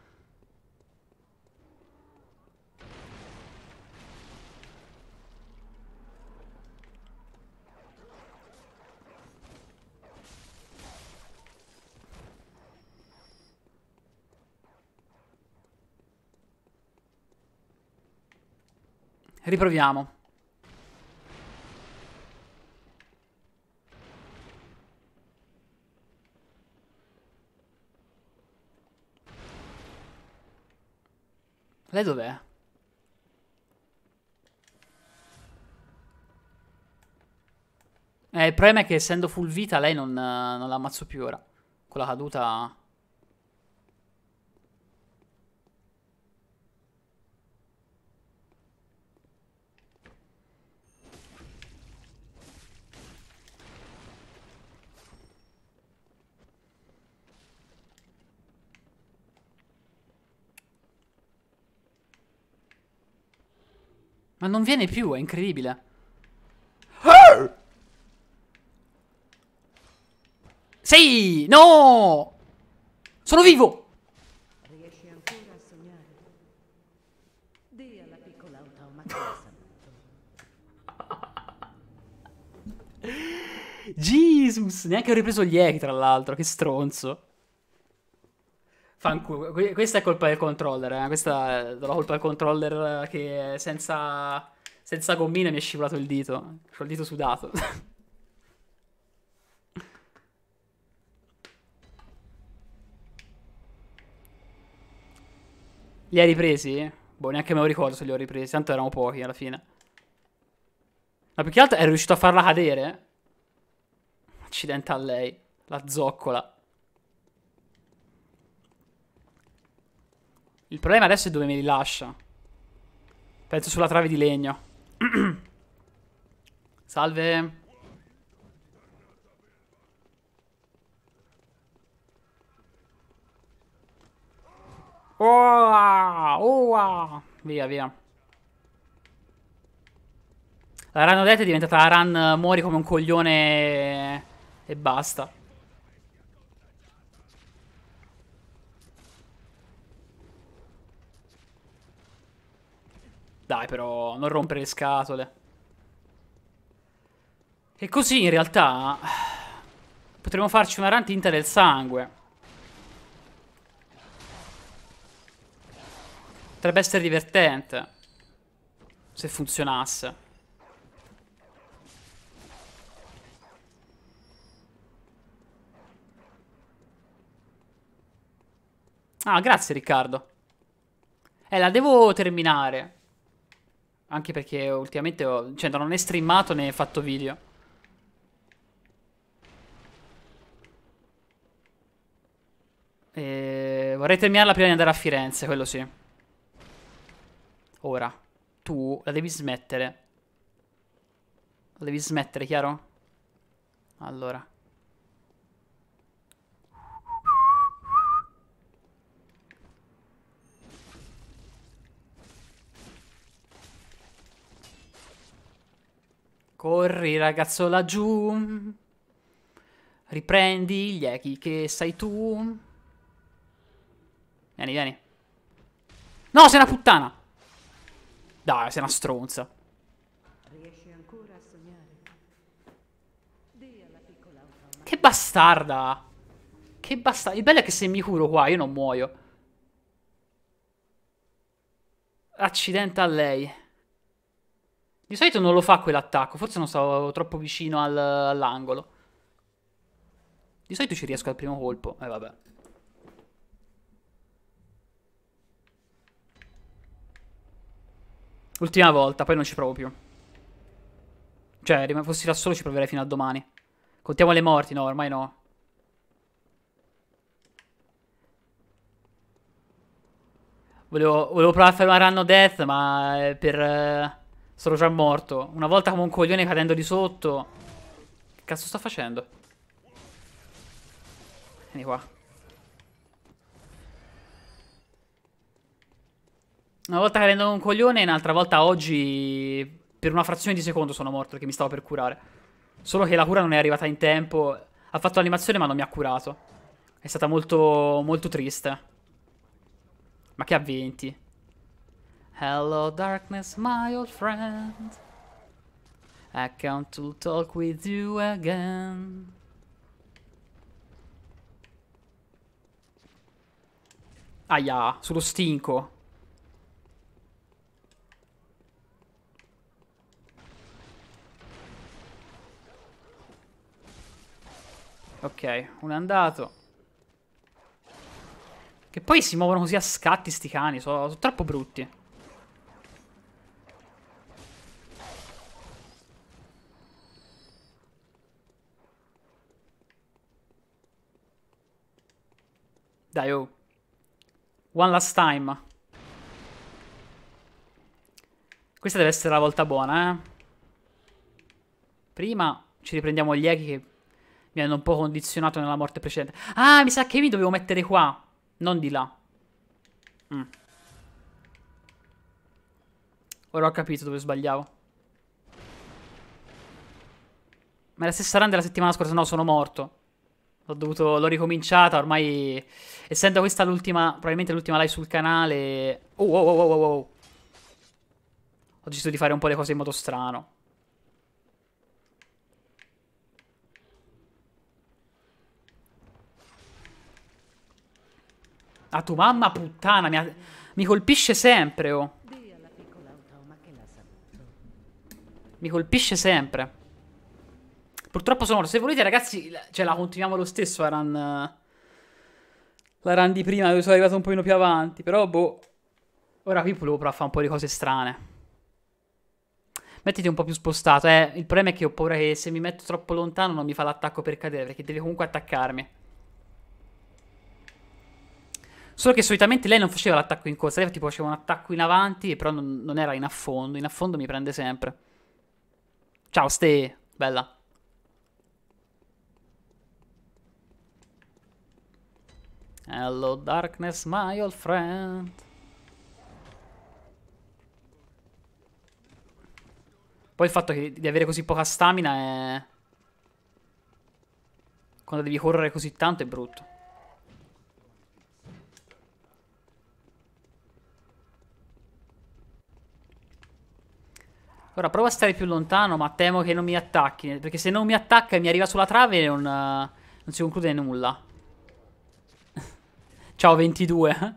Riproviamo. Lei dov'è? Eh, il problema è che essendo full vita lei non, eh, non la ammazzo più ora. Con la caduta... Ma non viene più, è incredibile. Ah! Sì! No! Sono vivo! Riesci ancora a sognare? Dì alla piccola automata [laughs] Jesus! Neanche ho ripreso gli egg, tra l'altro, che stronzo. Fanculo. Questa è colpa del controller, eh? questa è la colpa del controller che senza, senza gommina mi è scivolato il dito. Ho il dito sudato. [laughs] li hai ripresi? Boh, neanche me lo ricordo se li ho ripresi, tanto erano pochi alla fine. Ma più che altro è riuscito a farla cadere? Accidente a lei, la zoccola. Il problema adesso è dove me li lascia. Penso sulla trave di legno. [clears throat] Salve. Oh, oh, via, via. La run odette è diventata la run eh, muori come un coglione e basta. Dai però, non rompere le scatole. E così in realtà potremmo farci una run tinta del sangue. Potrebbe essere divertente. Se funzionasse. Ah, grazie Riccardo. Eh, la devo terminare. Anche perché ultimamente ho... Cioè, da non è streamato né fatto video. E... Vorrei terminarla prima di andare a Firenze, quello sì. Ora. Tu la devi smettere. La devi smettere, chiaro? Allora. Corri ragazzo laggiù, riprendi gli echi che sei tu. Vieni, vieni. No, sei una puttana! Dai, sei una stronza. Che bastarda! Che bastarda. Il bello è che se mi curo qua io non muoio. Accidenta a lei. Di solito non lo fa quell'attacco, forse non stavo troppo vicino al, all'angolo. Di solito ci riesco al primo colpo, e eh, vabbè. Ultima volta, poi non ci provo più. Cioè, fossi da solo ci proverei fino a domani. Contiamo le morti, no, ormai no. Volevo, volevo provare a fermare una death, ma eh, per... Eh, sono già morto. Una volta come un coglione cadendo di sotto. Che cazzo sto facendo? Vieni qua. Una volta cadendo come un coglione, un'altra volta oggi... Per una frazione di secondo sono morto perché mi stavo per curare. Solo che la cura non è arrivata in tempo. Ha fatto l'animazione ma non mi ha curato. È stata molto, molto triste. Ma che ha 20? Hello darkness, my old friend. I come to talk with you again. Aia, sullo stinco. Ok, un è andato. Che poi si muovono così a scatti sti cani, sono, sono troppo brutti. Dai, oh. One last time. Questa deve essere la volta buona, eh. Prima ci riprendiamo gli echi che mi hanno un po' condizionato nella morte precedente. Ah, mi sa che mi dovevo mettere qua, non di là. Mm. Ora ho capito dove sbagliavo. Ma è la stessa run della settimana scorsa, no, sono morto dovuto, l'ho ricominciata, ormai... Essendo questa l'ultima, probabilmente l'ultima live sul canale... Oh, oh, oh, oh, oh, oh. Ho deciso di fare un po' le cose in modo strano. Ah, tu mamma puttana, mi, ha... mi colpisce sempre, oh. Mi colpisce sempre. Purtroppo sono morto. Se volete, ragazzi, cioè, la continuiamo lo stesso, la run... La run di prima, dove sono arrivato un po' più avanti. Però, boh... Ora qui volevo provare a fare un po' di cose strane. Mettiti un po' più spostato, eh. Il problema è che ho paura che se mi metto troppo lontano non mi fa l'attacco per cadere, perché deve comunque attaccarmi. Solo che solitamente lei non faceva l'attacco in corsa, lei tipo faceva un attacco in avanti, però non, non era in affondo. In affondo mi prende sempre. Ciao, Ste, bella. Hello darkness, my old friend. Poi il fatto che, di avere così poca stamina è... Quando devi correre così tanto è brutto. Ora prova a stare più lontano, ma temo che non mi attacchi. Perché se non mi attacca e mi arriva sulla trave non, eh, non si conclude nulla. Ciao 22.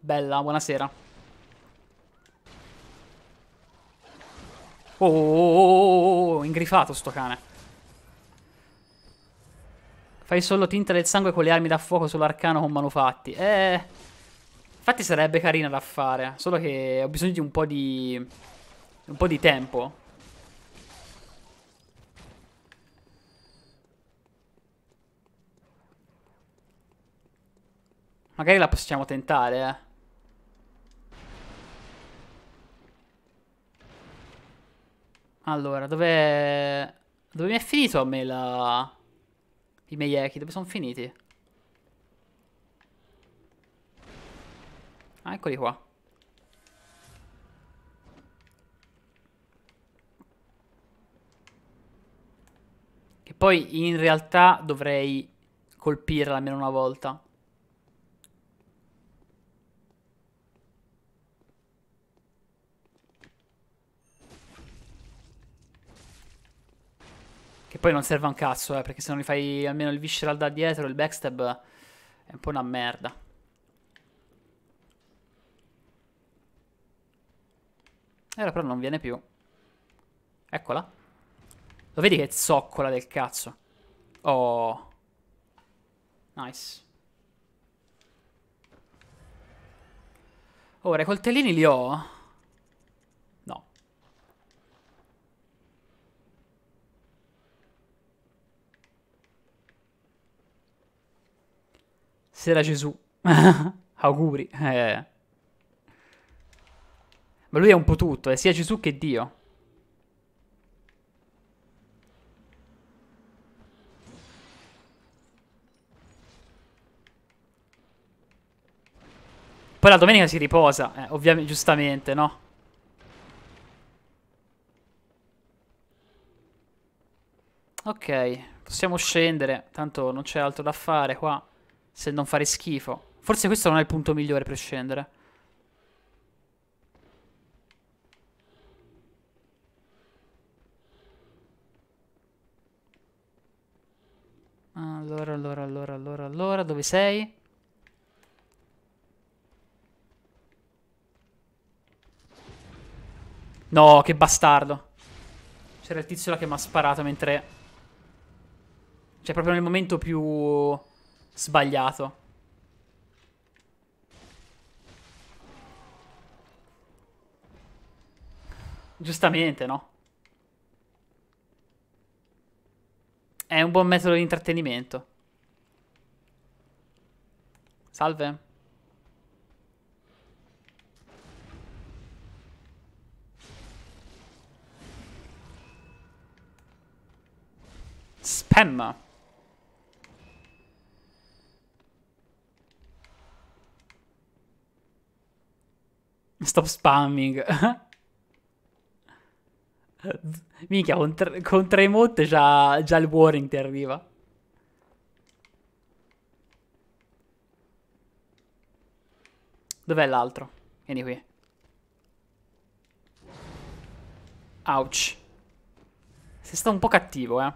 Bella, buonasera. Oh, oh, oh, oh, oh, ingrifato sto cane. Fai solo tinta del sangue con le armi da fuoco sull'arcano con manufatti. Eh, infatti sarebbe carina da fare, solo che ho bisogno di un po' di... un po' di tempo. Magari la possiamo tentare, eh. Allora, dove... Dove mi è finito a me la... I miei echi? Dove sono finiti? Ah, eccoli qua. Che poi in realtà dovrei colpirla almeno una volta. Che poi non serve un cazzo, eh, perché se non li fai almeno il visceral da dietro, il backstab è un po' una merda. E eh, ora però non viene più. Eccola. Lo vedi che zoccola del cazzo? Oh. Nice. Ora, i coltellini li ho. se Gesù. [laughs] Auguri. Eh, eh, eh. Ma lui è un po' tutto, è eh, sia Gesù che Dio. Poi la domenica si riposa, eh, ovviamente, giustamente, no? Ok, possiamo scendere, tanto non c'è altro da fare qua se non fare schifo. Forse questo non è il punto migliore per scendere. Allora, allora, allora, allora, allora, dove sei? No, che bastardo. C'era il tizio là che mi ha sparato mentre... Cioè, proprio nel momento più sbagliato. Giustamente, no? È un buon metodo di intrattenimento. Salve. Spam. Stop spamming. [laughs] Minchia, con, tre, con Tremont già, già il warning ti arriva. Dov'è l'altro? Vieni qui. Ouch. Sei stato un po' cattivo, eh.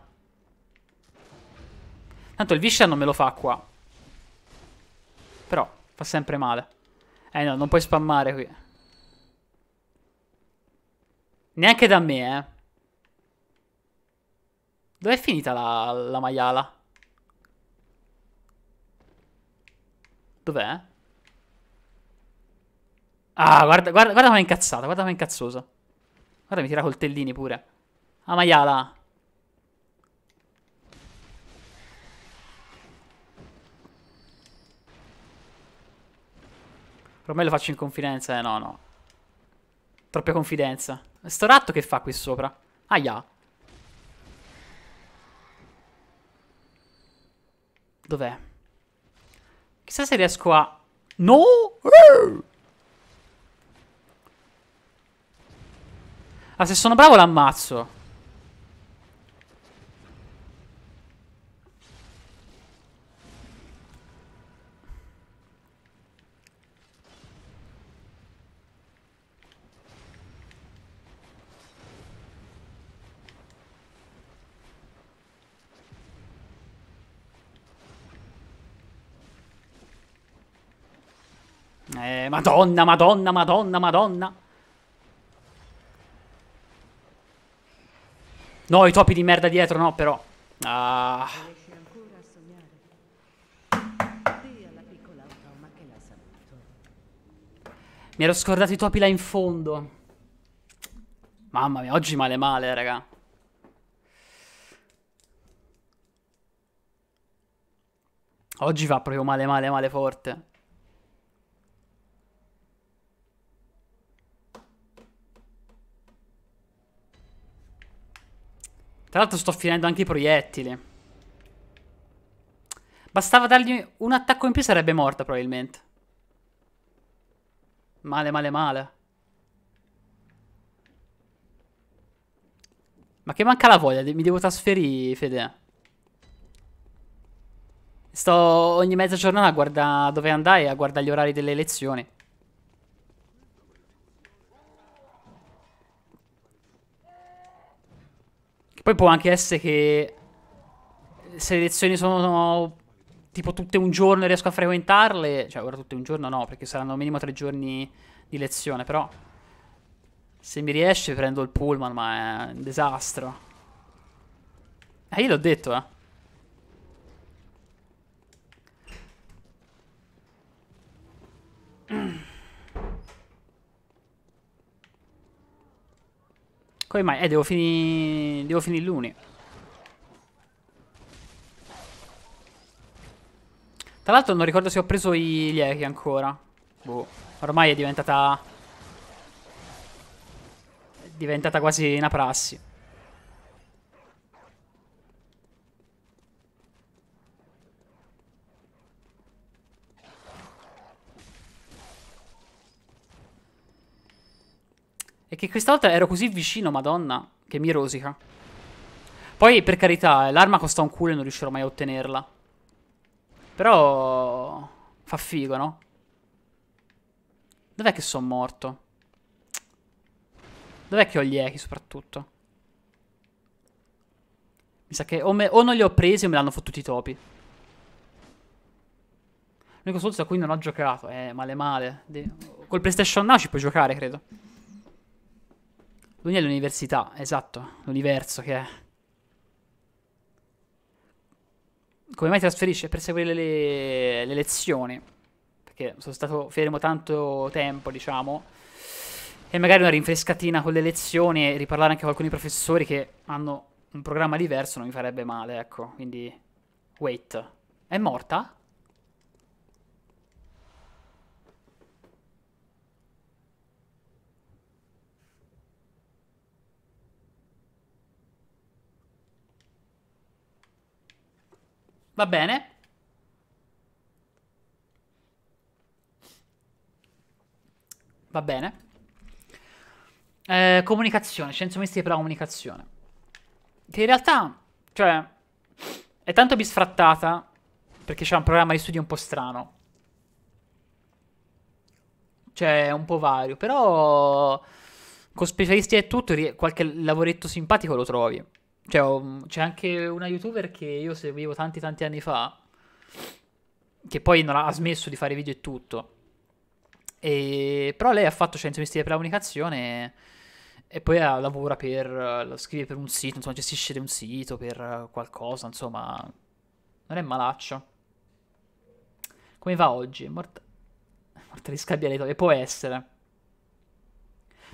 Tanto il Viscia non me lo fa qua. Però, fa sempre male. Eh no, non puoi spammare qui. Neanche da me, eh. Dov'è finita la, la maiala? Dov'è? Ah, guarda, guarda, guarda è incazzata, guarda è incazzosa. Guarda, mi tira coltellini pure. La maiala. Ormai lo faccio in confidenza, eh, no, no. Troppa confidenza. Sto ratto che fa qui sopra? Aia. Dov'è? Chissà se riesco a... No! Ah, se sono bravo l'ammazzo. Eh, madonna, madonna, madonna, madonna. No, i topi di merda dietro, no, però. Ah. Mi ero scordato i topi là in fondo. Mamma mia, oggi male male, raga. Oggi va proprio male male male forte. Tra l'altro sto finendo anche i proiettili. Bastava dargli un attacco in più sarebbe morta probabilmente. Male, male, male. Ma che manca la voglia, mi devo trasferire, Fede. Sto ogni mezza giornata a guardare dove andai e a guardare gli orari delle lezioni. Poi può anche essere che se le lezioni sono, tipo tutte un giorno e riesco a frequentarle, cioè ora tutte un giorno no, perché saranno minimo tre giorni di lezione, però se mi riesce prendo il pullman, ma è un disastro. Eh, io l'ho detto, eh. Mm. [clears throat] Come mai? Eh, devo finire... Devo finire l'uni. Tra l'altro non ricordo se ho preso gli echi ancora. Boh. Ormai è diventata... È diventata quasi una prassi. E che questa volta ero così vicino, madonna, che mi rosica. Poi, per carità, eh, l'arma costa un culo e non riuscirò mai a ottenerla. Però... Fa figo, no? Dov'è che sono morto? Dov'è che ho gli echi, soprattutto? Mi sa che o, me, o non li ho presi o me l'hanno fottuti i topi. L'unico solso a cui non ho giocato. Eh, male male. De col PlayStation Now ci puoi giocare, credo. Lui è l'università, esatto, l'universo che è. Come mai trasferisce? Per seguire le, le lezioni. Perché sono stato fermo tanto tempo, diciamo. E magari una rinfrescatina con le lezioni e riparlare anche con alcuni professori che hanno un programma diverso non mi farebbe male, ecco. Quindi, wait. È morta? Va bene. Va bene. Eh, comunicazione, scienze umanistiche per la comunicazione. Che in realtà, cioè, è tanto bisfrattata perché c'è un programma di studio un po' strano. Cioè, un po' vario, però con specialisti e tutto qualche lavoretto simpatico lo trovi. Cioè, c'è anche una youtuber che io seguivo tanti tanti anni fa, che poi non ha, ha smesso di fare video e tutto. E, però lei ha fatto scienze mestiere per la comunicazione e poi lavora per, scrive per un sito, insomma gestisce un sito per qualcosa, insomma non è malaccio. Come va oggi? Morta, morta di scabbia le Può essere.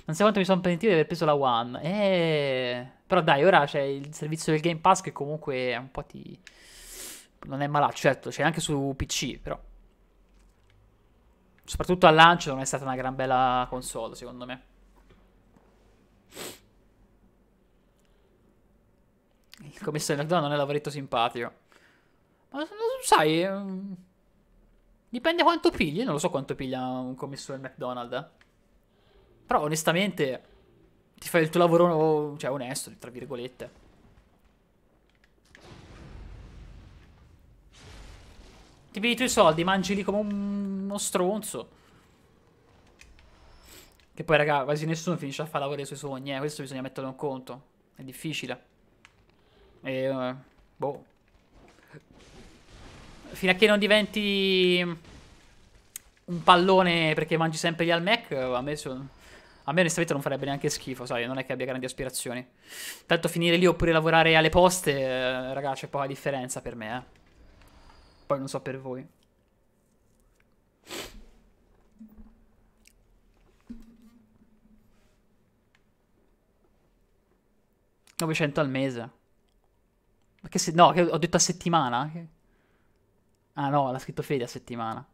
Non so quanto mi sono pentito di aver preso la One. Eh... Però dai, ora c'è il servizio del Game Pass che comunque è un po' ti... Non è malato, certo, c'è anche su PC, però. Soprattutto al lancio non è stata una gran bella console, secondo me. Il commissario della non è lavoretto simpatico. Ma sai... Mm, dipende quanto pigli, non lo so quanto piglia un commissario del McDonald's. Eh. Però onestamente ti fai il tuo lavoro, cioè onesto, tra virgolette. Ti pigli i tuoi soldi, mangili come un... uno stronzo. Che poi, raga, quasi nessuno finisce a fare lavoro dei suoi sogni, eh. Questo bisogna metterlo in conto. È difficile. E, uh, boh. Fino a che non diventi un pallone perché mangi sempre gli al Mac, a me sono... A me onestamente non farebbe neanche schifo, sai, non è che abbia grandi aspirazioni. Tanto finire lì oppure lavorare alle poste, eh, raga, c'è poca differenza per me, eh. Poi non so per voi. Novecento al mese. Ma che se... No, che ho detto a settimana? Che... Ah no, l'ha scritto Fede a settimana.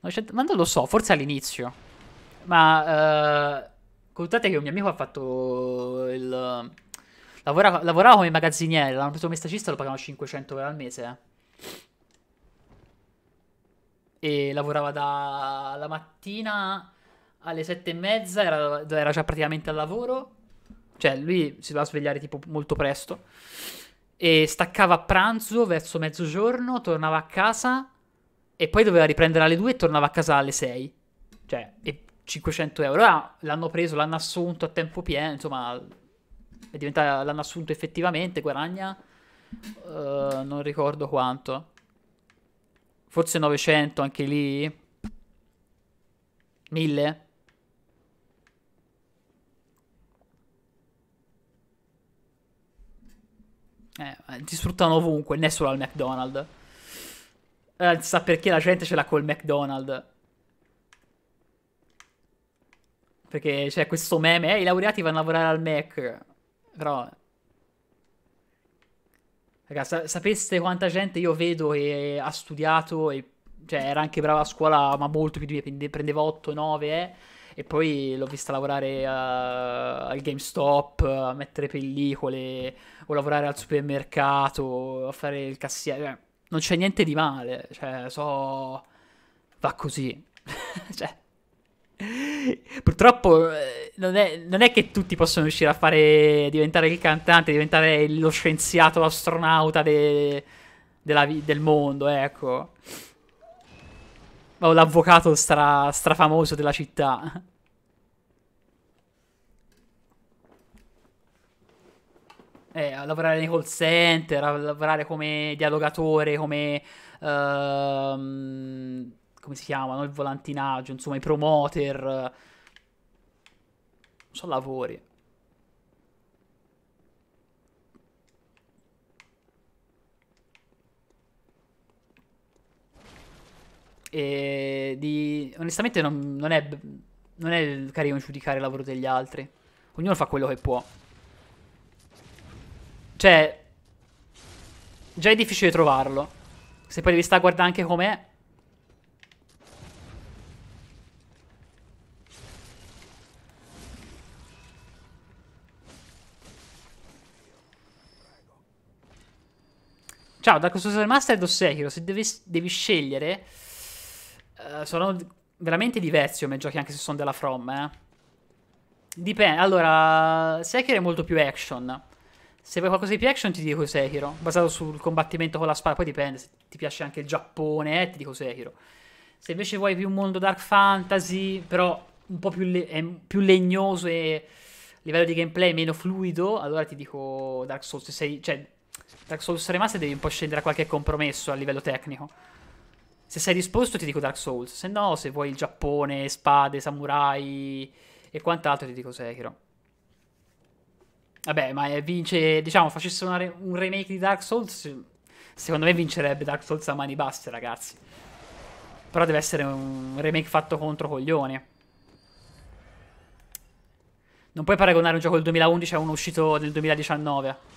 900... Ma non lo so, forse all'inizio. Ma eh, contate che un mio amico ha fatto il... Lavora, lavorava come magazziniere, l'hanno preso come stagista, lo pagavano 500 euro al mese. Eh. E lavorava dalla mattina alle sette e mezza, era, era già praticamente al lavoro. Cioè, lui si doveva svegliare tipo molto presto. E staccava a pranzo verso mezzogiorno, tornava a casa e poi doveva riprendere alle due e tornava a casa alle sei Cioè, e 500 euro. Ah, l'hanno preso, l'hanno assunto a tempo pieno, insomma, è diventata, l'hanno assunto effettivamente, guadagna, uh, non ricordo quanto, forse 900 anche lì, 1000. Eh, ti sfruttano ovunque, né solo al McDonald's. Eh, sa perché la gente ce l'ha col McDonald's. Perché c'è cioè, questo meme, eh, i laureati vanno a lavorare al Mac. Però... Raga, sa sapeste quanta gente io vedo che ha studiato e... Cioè, era anche brava a scuola, ma molto più di me, prendeva 8, 9, eh. E poi l'ho vista lavorare a... al GameStop, a mettere pellicole, o lavorare al supermercato, a fare il cassiere. Cioè, non c'è niente di male, cioè, so... Va così. [laughs] cioè... [laughs] Purtroppo eh, non è, non è, che tutti possono riuscire a fare diventare il cantante, diventare lo scienziato, astronauta de, della, del mondo, eh, ecco. O l'avvocato stra, strafamoso della città. [laughs] Eh, a lavorare nei call center, a lavorare come dialogatore, come... Uh, come si chiamano, il volantinaggio, insomma i promoter, non so lavori. E di... onestamente non, non, è, non è carino giudicare il lavoro degli altri. Ognuno fa quello che può. Cioè, già è difficile trovarlo. Se poi devi stare a guardare anche com'è. Ciao, da questo Master o Sekiro, se devi, devi scegliere... Uh, sono veramente diversi come giochi, anche se sono della From, eh. Dipende, allora, Sekiro è molto più action. Se vuoi qualcosa di più action ti dico Sekiro, basato sul combattimento con la spada, poi dipende, se ti piace anche il Giappone, eh, ti dico Sekiro. Se invece vuoi più un mondo dark fantasy, però un po' più, le più legnoso e a livello di gameplay meno fluido, allora ti dico Dark Souls. Se sei, cioè, Dark Souls Remaster devi un po' scendere a qualche compromesso a livello tecnico. Se sei disposto ti dico Dark Souls, se no, se vuoi il Giappone, spade, samurai e quant'altro ti dico Sekiro. Vabbè, ma eh, vince, diciamo, facesse re un remake di Dark Souls, secondo me vincerebbe Dark Souls a mani basse, ragazzi. Però deve essere un remake fatto contro coglioni. Non puoi paragonare un gioco del 2011 a uno uscito nel 2019.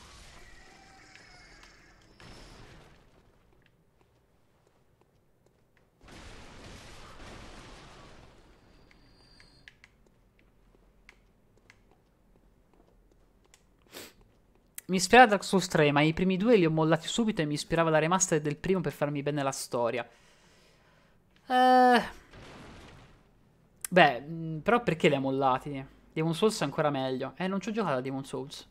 Mi ispirava Dark Souls 3, ma i primi due li ho mollati subito e mi ispirava la remaster del primo per farmi bene la storia. Eh... Beh, mm, però perché li ha mollati? Demon Souls è ancora meglio. Eh, non ci ho giocato a Demon Souls.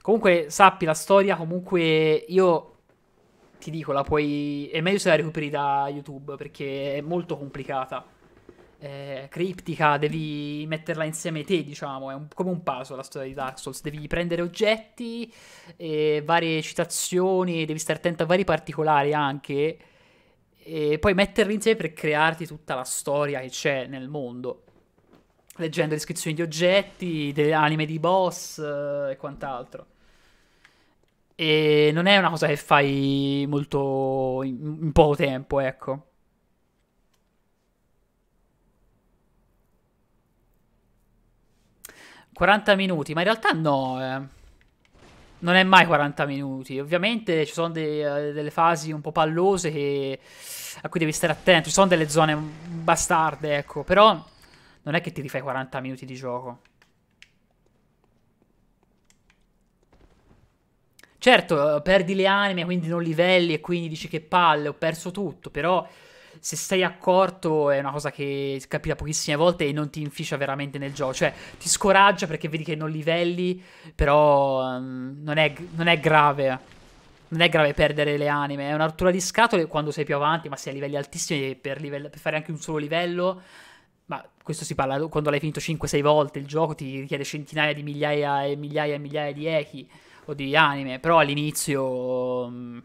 Comunque, sappi, la storia comunque io ti dico, la puoi... è meglio se la recuperi da YouTube perché è molto complicata eh, criptica, devi metterla insieme te, diciamo, è un, come un puzzle la storia di Dark Souls, devi prendere oggetti, varie citazioni, devi stare attento a vari particolari anche, e poi metterli insieme per crearti tutta la storia che c'è nel mondo, leggendo descrizioni di oggetti, delle anime di boss eh, e quant'altro. E non è una cosa che fai molto in, in poco tempo, ecco. 40 minuti, ma in realtà no, eh. Non è mai 40 minuti. Ovviamente ci sono dei, eh, delle fasi un po' pallose che, a cui devi stare attento. Ci sono delle zone bastarde, ecco. Però non è che ti rifai 40 minuti di gioco. Certo, eh, perdi le anime, quindi non livelli e quindi dici che palle, ho perso tutto, però se sei accorto è una cosa che capita pochissime volte e non ti inficia veramente nel gioco, cioè ti scoraggia perché vedi che non livelli, però um, non, è, non è grave. Non è grave perdere le anime, è una rottura di scatole quando sei più avanti, ma sei a livelli altissimi per, livello, per fare anche un solo livello ma questo si parla quando l'hai finito 5-6 volte, il gioco ti richiede centinaia di migliaia e migliaia e migliaia di echi o di anime, però all'inizio mm,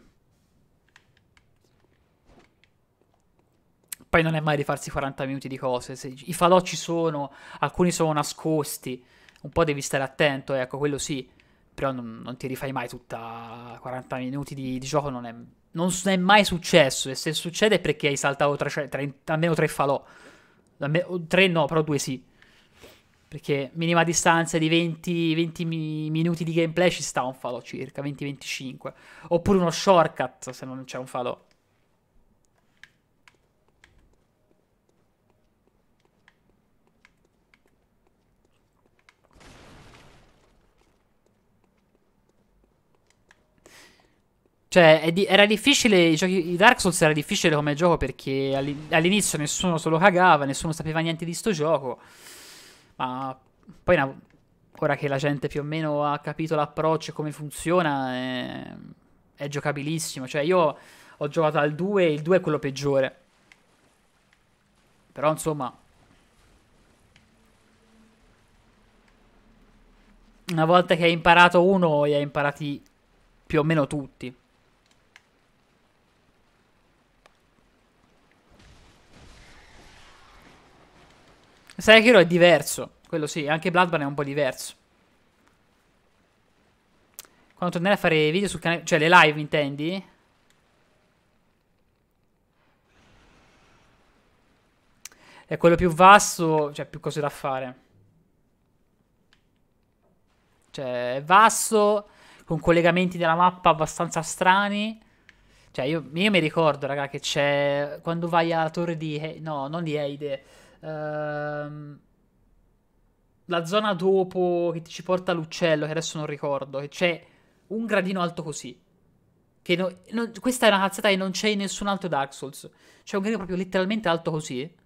Poi non è mai rifarsi 40 minuti di cose. Se, I falò ci sono, alcuni sono nascosti. Un po' devi stare attento, ecco, quello sì. Però non, non ti rifai mai tutta 40 minuti di, di gioco, non è, non è, mai successo. E se succede è perché hai saltato tre, cioè, tre, almeno tre falò. Me, tre no, però due sì. Perché minima distanza di 20, 20 minuti di gameplay ci sta un falò circa, 20-25. Oppure uno shortcut se non c'è un falò. Cioè, di era difficile. I, giochi, di Dark Souls era difficile come gioco perché all'inizio nessuno se lo cagava, nessuno sapeva niente di sto gioco. Ma poi, una, ora che la gente più o meno ha capito l'approccio e come funziona, è, è, giocabilissimo. Cioè, io ho giocato al 2 e il 2 è quello peggiore. Però, insomma. Una volta che hai imparato uno, li hai imparati più o meno tutti. Sai che Hero è diverso. Quello sì, anche Bloodborne è un po' diverso. Quando tornerai a fare video sul canale... Cioè, le live, intendi? È quello più vasto, cioè, più cose da fare. Cioè, è vasto, con collegamenti della mappa abbastanza strani. Cioè, io, io mi ricordo, raga, che c'è... Quando vai alla torre di... No, non di Heide Ehm, la zona dopo che ci porta l'uccello, che adesso non ricordo, che c'è un gradino alto così. Che no, no, questa è una cazzata che non c'è in nessun altro Dark Souls. C'è un gradino proprio letteralmente alto così.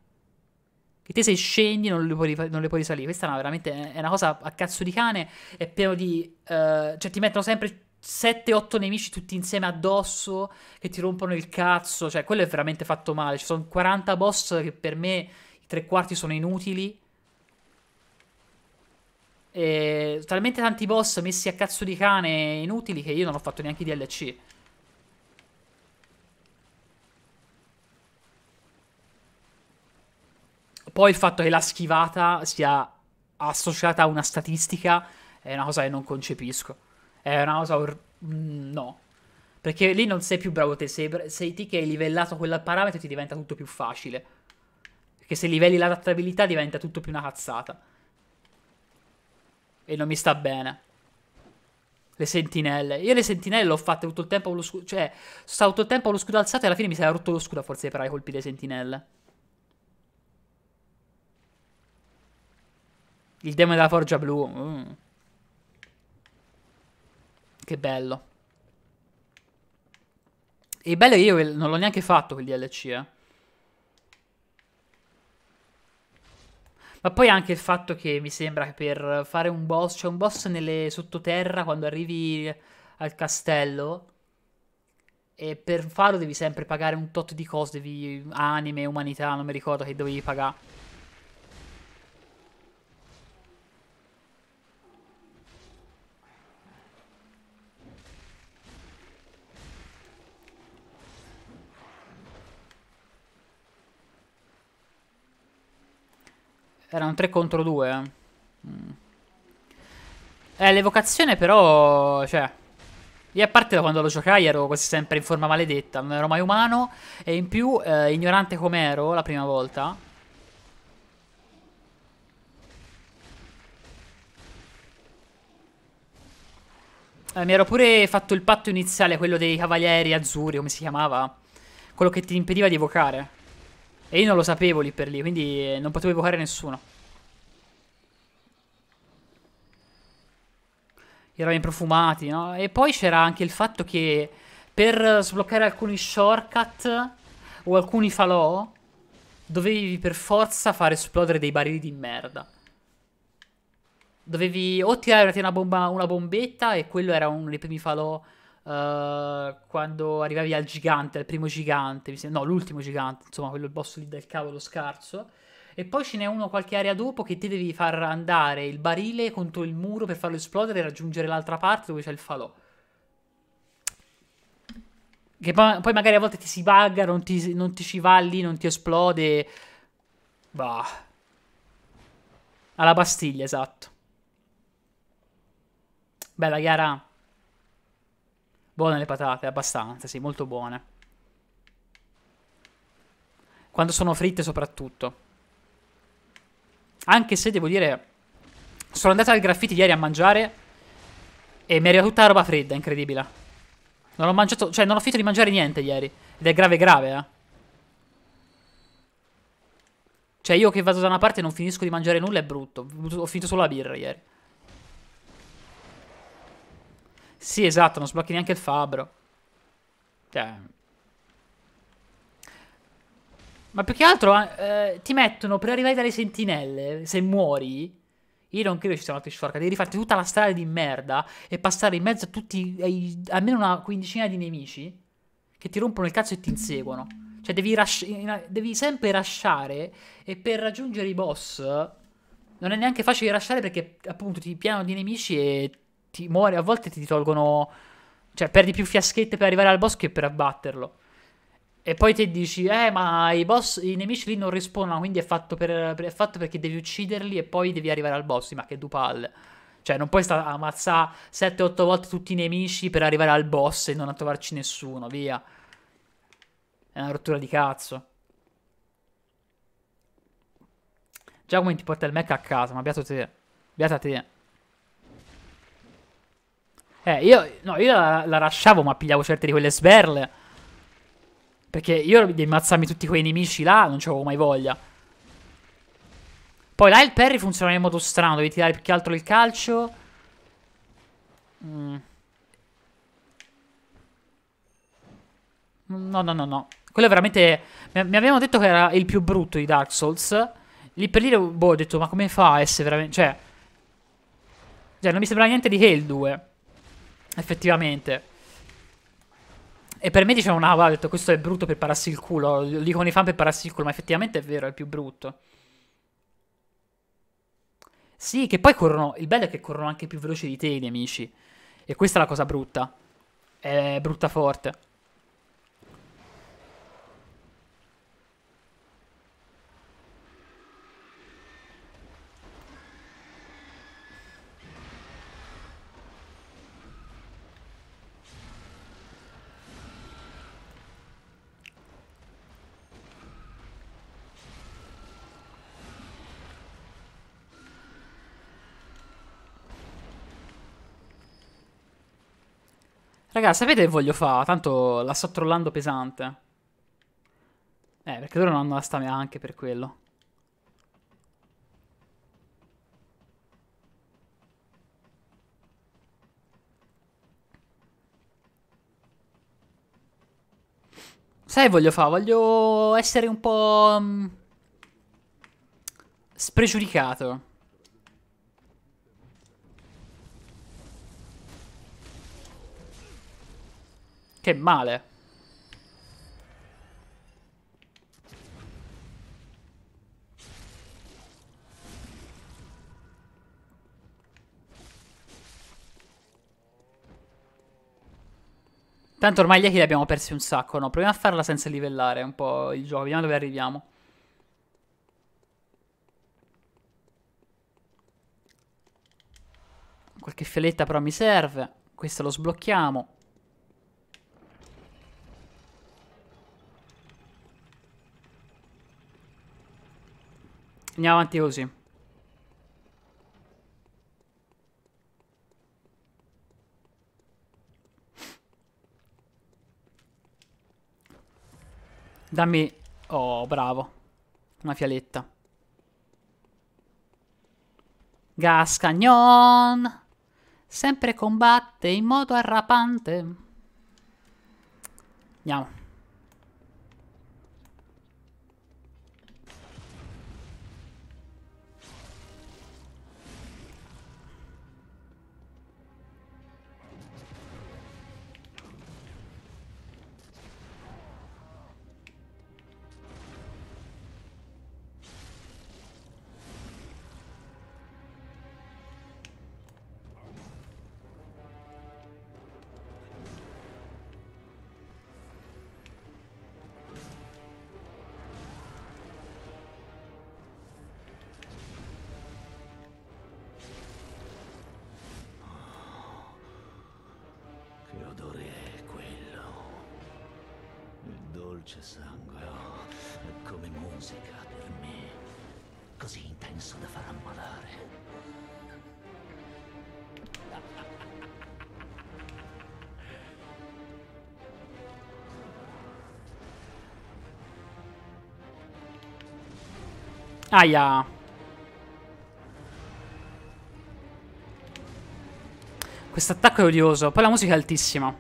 Che te se scendi non le puoi, non le puoi risalire. Questa è una, veramente è una cosa a cazzo di cane. È pieno di... Uh, cioè ti mettono sempre 7-8 nemici tutti insieme addosso che ti rompono il cazzo. Cioè quello è veramente fatto male. Ci sono 40 boss che per me tre quarti sono inutili. E talmente tanti boss messi a cazzo di cane inutili che io non ho fatto neanche DLC. Poi il fatto che la schivata sia associata a una statistica è una cosa che non concepisco. È una cosa... Mm, no. Perché lì non sei più bravo te, sei, sei ti che hai livellato quel parametro e ti diventa tutto più facile. Perché se livelli l'adattabilità diventa tutto più una cazzata. E non mi sta bene. Le sentinelle. Io le sentinelle ho fatte tutto il tempo con lo scudo. Cioè, sono stato tutto il tempo con lo scudo alzato e alla fine mi si era rotto lo scudo a forza di parare i colpi delle sentinelle. Il demone della forgia blu. Mm. Che bello. E bello io non l'ho neanche fatto quel DLC, eh. Ma poi anche il fatto che mi sembra che per fare un boss, cioè un boss nelle sottoterra quando arrivi al castello e per farlo devi sempre pagare un tot di cose, devi anime, umanità, non mi ricordo che dovevi pagare. Era un 3 contro 2. Eh. Mm. eh, l'evocazione però... Cioè... Io a parte da quando lo giocai ero quasi sempre in forma maledetta, non ero mai umano e in più eh, ignorante ero la prima volta. Eh, mi ero pure fatto il patto iniziale, quello dei cavalieri azzurri, come si chiamava, quello che ti impediva di evocare. E io non lo sapevo lì per lì, quindi eh, non potevo evocare nessuno. Eravamo profumati, no? E poi c'era anche il fatto che per sbloccare alcuni shortcut o alcuni falò dovevi per forza far esplodere dei barili di merda. Dovevi o tirare una, bomba, una bombetta e quello era uno dei primi falò Uh, quando arrivavi al gigante, al primo gigante, no, l'ultimo gigante, insomma, quello il boss lì del cavolo scarso. E poi ce n'è uno qualche area dopo che ti devi far andare il barile contro il muro per farlo esplodere e raggiungere l'altra parte dove c'è il falò. Che poi, magari a volte ti si bugga, non ti, non ti ci va lì, non ti esplode. Bah. Alla Bastiglia, esatto. Bella, gara. Buone le patate, abbastanza, sì, molto buone. Quando sono fritte soprattutto. Anche se, devo dire, sono andata al graffiti ieri a mangiare e mi arriva tutta la roba fredda, incredibile. Non ho mangiato, cioè non ho finito di mangiare niente ieri. Ed è grave grave, eh. Cioè io che vado da una parte e non finisco di mangiare nulla è brutto. Ho finito solo la birra ieri. Sì, esatto, non sblocchi neanche il fabbro. Cioè... Ma più che altro eh, eh, ti mettono per arrivare dalle sentinelle, se muori, io non credo ci sia una pitchfork, devi rifarti tutta la strada di merda e passare in mezzo a tutti, ai, almeno una quindicina di nemici che ti rompono il cazzo e ti inseguono. Cioè devi, devi sempre lasciare e per raggiungere i boss non è neanche facile lasciare perché appunto ti piano di nemici e ti muori, a volte ti tolgono... Cioè, perdi più fiaschette per arrivare al boss che per abbatterlo. E poi te dici, eh, ma i boss, i nemici lì non respawnano, quindi è fatto, per, è fatto perché devi ucciderli e poi devi arrivare al boss. Ma che dupalle. Cioè, non puoi ammazzare 7-8 volte tutti i nemici per arrivare al boss e non a trovarci nessuno, via. È una rottura di cazzo. Già come ti porta il Mac a casa, ma beato te. Beata te. Eh, io, no, io la, la lasciavo, ma pigliavo certe di quelle sberle. Perché io di ammazzarmi tutti quei nemici là non avevo mai voglia. Poi là il parry funziona in modo strano, devi tirare più che altro il calcio. Mm. No, no, no, no. Quello è veramente... Mi avevano detto che era il più brutto di Dark Souls. Lì per lì, boh, ho detto, ma come fa a essere veramente... Cioè... Cioè, non mi sembra niente di che 2. Effettivamente. E per me dicevano, ah, va, detto, questo è brutto per pararsi il culo. Lo dicono i fan per pararsi il culo, ma effettivamente è vero, è il più brutto. Sì, che poi corrono. Il bello è che corrono anche più veloci di te, i nemici. E questa è la cosa brutta. È brutta forte. Ragazzi, sapete che voglio fare? Tanto la sto trollando pesante. Eh, perché loro non hanno la stamina anche per quello. Sai voglio fare? Voglio essere un po'... Mm, spregiudicato. Che male. Tanto ormai gli echi li abbiamo persi un sacco, no? Proviamo a farla senza livellare un po' il gioco, vediamo dove arriviamo. Qualche fialetta però mi serve. Questo lo sblocchiamo. Andiamo avanti così. Dammi... Oh, bravo. Una fialetta. Gascagnon! Sempre combatte in modo arrapante. Andiamo. Aia. Quest'attacco è odioso. Poi la musica è altissima.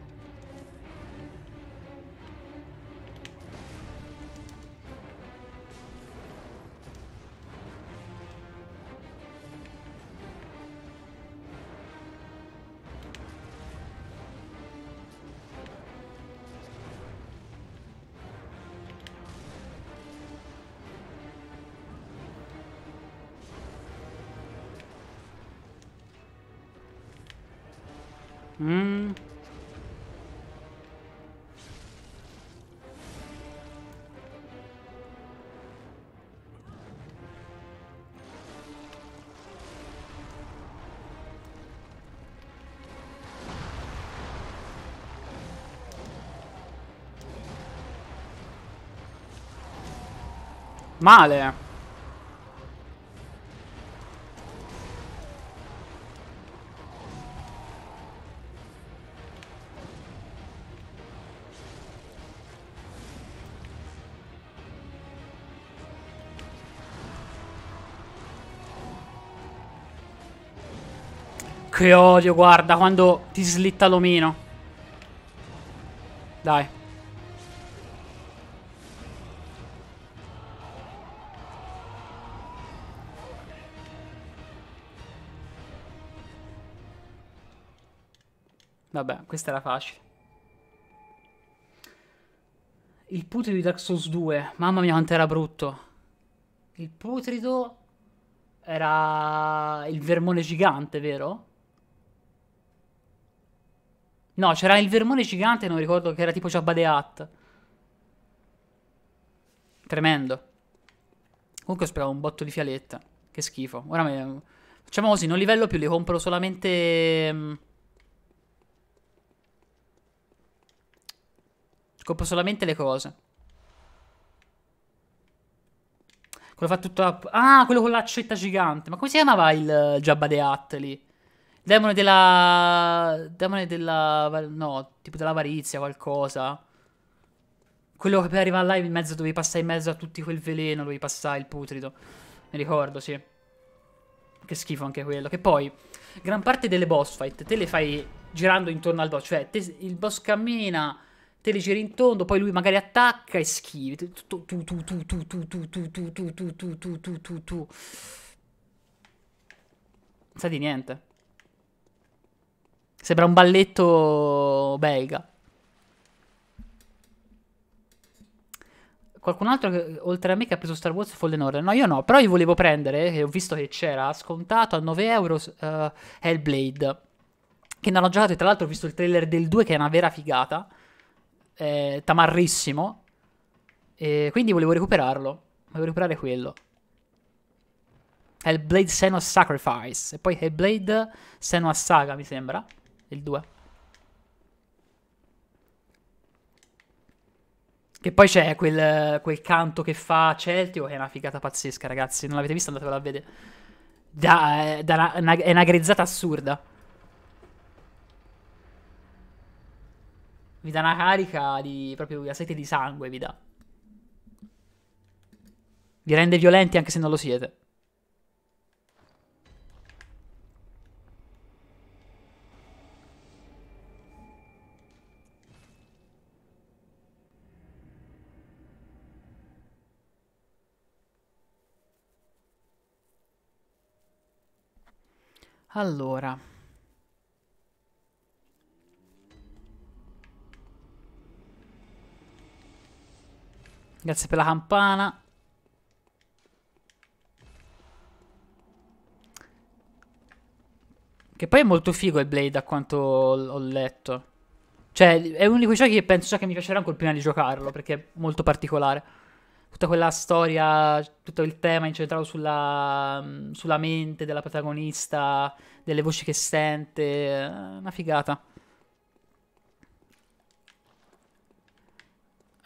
Male. Che odio, guarda, quando ti slitta l'omino. Dai. Vabbè, questa era facile. Il putrido di Dark Souls 2. Mamma mia quanto era brutto. Il putrido era il vermone gigante, vero? No, c'era il vermone gigante, non ricordo che era tipo Jabba the Hutt. Tremendo. Comunque speravo un botto di fialetta. Che schifo. Ora me... Facciamo così, non livello più, li compro solamente... Mm, Scopro solamente le cose. Quello fa tutto... La... Ah, quello con l'accetta gigante. Ma come si chiamava il eh, Jabba the Hutt lì? Demone della... Demone della... No, tipo dell'avarizia, qualcosa. Quello che per arrivare là in mezzo dovevi passare in mezzo a tutti quel veleno, dovevi passare il putrido. Mi ricordo, sì. Che schifo anche quello. Che poi, gran parte delle boss fight te le fai girando intorno al boss. Cioè, te, il boss cammina te le giri in tondo, poi lui magari attacca e schivi. Tu, tu, tu, tu, tu, tu, tu, tu, tu, tu, tu, tu, tu, tu, tu, sa di niente. Sembra un balletto belga. Qualcun altro che, oltre a me che ha preso Star Wars Fallen Order? No, io no, però io volevo prendere, e ho visto che c'era, scontato a 9 euro uh, Hellblade. Che non ho giocato e tra l'altro ho visto il trailer del 2 che è una vera figata eh, tamarrissimo. E quindi volevo recuperarlo. Volevo recuperare quello. Hellblade Senua's Sacrifice. E poi Hellblade Senua's Saga, mi sembra. Il 2. Che poi c'è quel, quel, canto che fa Celtio, che è una figata pazzesca, ragazzi. Non l'avete visto? Andatevela a vedere. Da, da una, una, è una grezzata assurda. vi dà una carica di proprio la sete di sangue, vi dà. Vi rende violenti anche se non lo siete. Allora... Grazie per la campana. Che poi è molto figo il Blade a quanto ho letto. Cioè, è uno di quei giochi che penso già che mi piacerà ancora prima di giocarlo, perché è molto particolare. Tutta quella storia, tutto il tema incentrato sulla, sulla mente della protagonista, delle voci che sente, eh, una figata.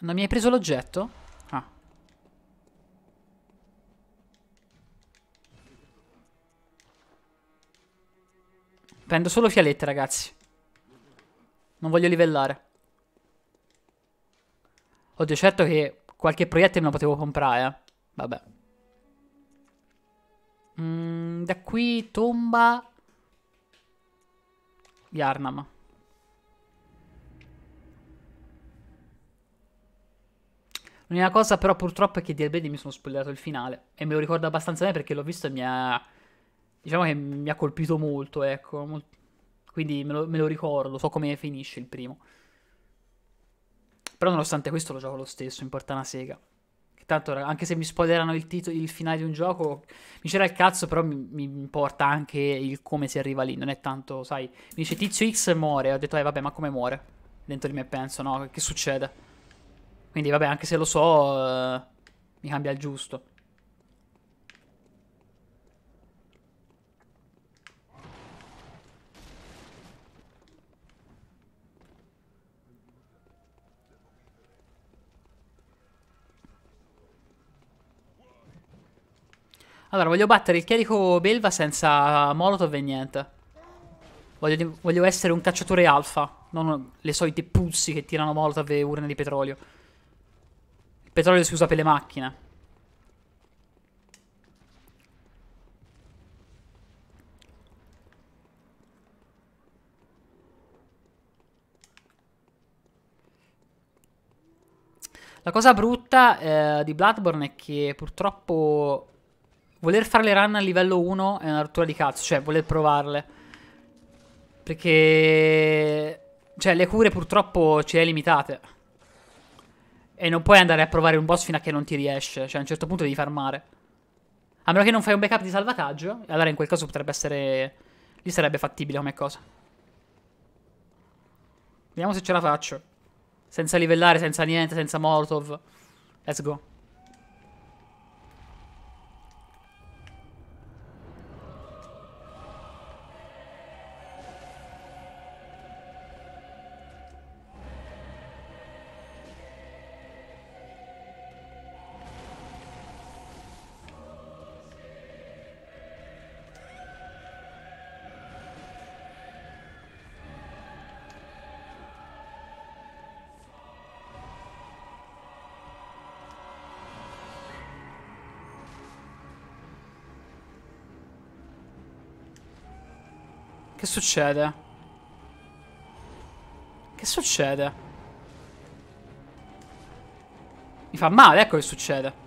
Non mi hai preso l'oggetto? Prendo solo fialette, ragazzi. Non voglio livellare. Oddio, certo che qualche proiettile me lo potevo comprare. Eh. Vabbè. Mm, da qui tomba... Yarnam. L'unica cosa però purtroppo è che di Albedi mi sono spoilerato il finale. E me lo ricordo abbastanza bene perché l'ho visto e mi ha diciamo che mi ha colpito molto, ecco. Molt- quindi me lo, me lo ricordo, so come finisce il primo. Però nonostante questo lo gioco lo stesso, importa una sega. Che tanto, anche se mi spoilerano il, titolo, il finale di un gioco, mi c'era il cazzo, però mi, mi, importa anche il come si arriva lì. Non è tanto, sai, mi dice tizio X muore. Ho detto, eh vabbè, ma come muore? Dentro di me penso, no, che succede? Quindi vabbè, anche se lo so, eh, mi cambia il giusto. Allora, voglio battere il chierico belva senza molotov e niente. Voglio, voglio essere un cacciatore alfa, non le solite puzzi che tirano molotov e urne di petrolio. Il petrolio si usa per le macchine. La cosa brutta eh, di Bloodborne è che purtroppo voler fare le run a livello 1 è una rottura di cazzo, cioè voler provarle. Perché... Cioè le cure purtroppo ce le hai limitate. E non puoi andare a provare un boss fino a che non ti riesce, cioè a un certo punto devi farmare. A meno che non fai un backup di salvataggio, allora in quel caso potrebbe essere... Lì sarebbe fattibile come cosa. Vediamo se ce la faccio. Senza livellare, senza niente, senza molotov. Let's go. succede? Che succede? Mi fa male, ecco che succede.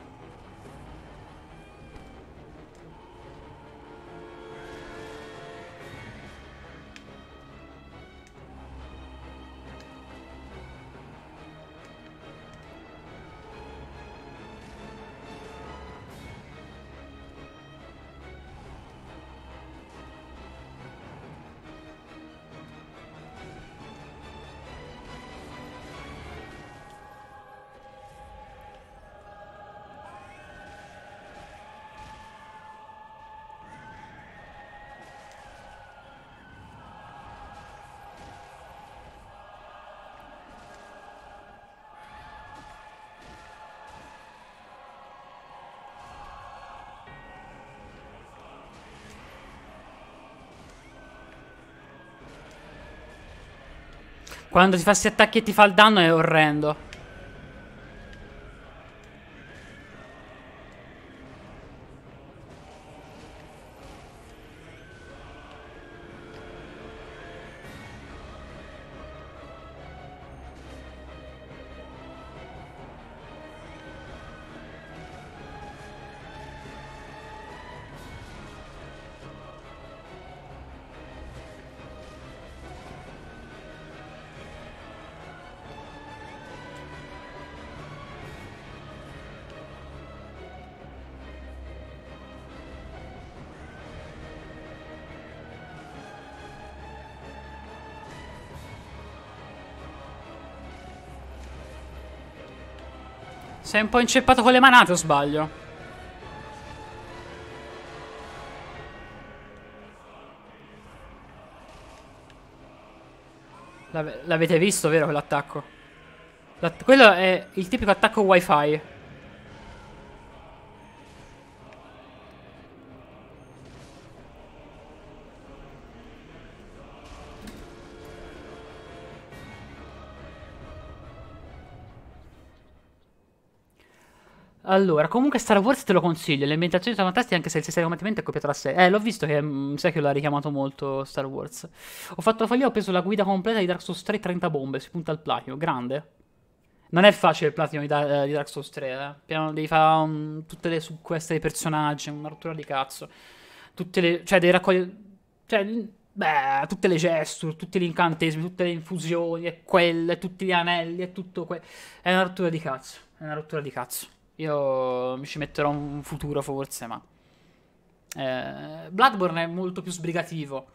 Quando ti fa questi attacchi e ti fa il danno è orrendo. Sei un po' inceppato con le manate o sbaglio? L'avete visto, vero, quell'attacco? Quello è il tipico attacco wifi. Allora, comunque Star Wars te lo consiglio, le ambientazioni sono fantastiche anche se il sistema combattimento è copiato da sé. Eh, l'ho visto che mh, mm, sai che l'ha richiamato molto Star Wars. Ho fatto la follia, ho preso la guida completa di Dark Souls 3 30 bombe, si punta al platino, grande. Non è facile il platino di, da eh, di Dark Souls 3, eh. Piano, devi fare um, mm, tutte le subquest dei personaggi, una rottura di cazzo. Tutte le... cioè devi raccogliere... cioè... Beh, tutte le gesture, tutti gli incantesimi, tutte le infusioni, e quelle, tutti gli anelli, e tutto quello. È una rottura di cazzo. È una rottura di cazzo. Io ci metterò un futuro forse, ma... Eh, Bloodborne è molto più sbrigativo.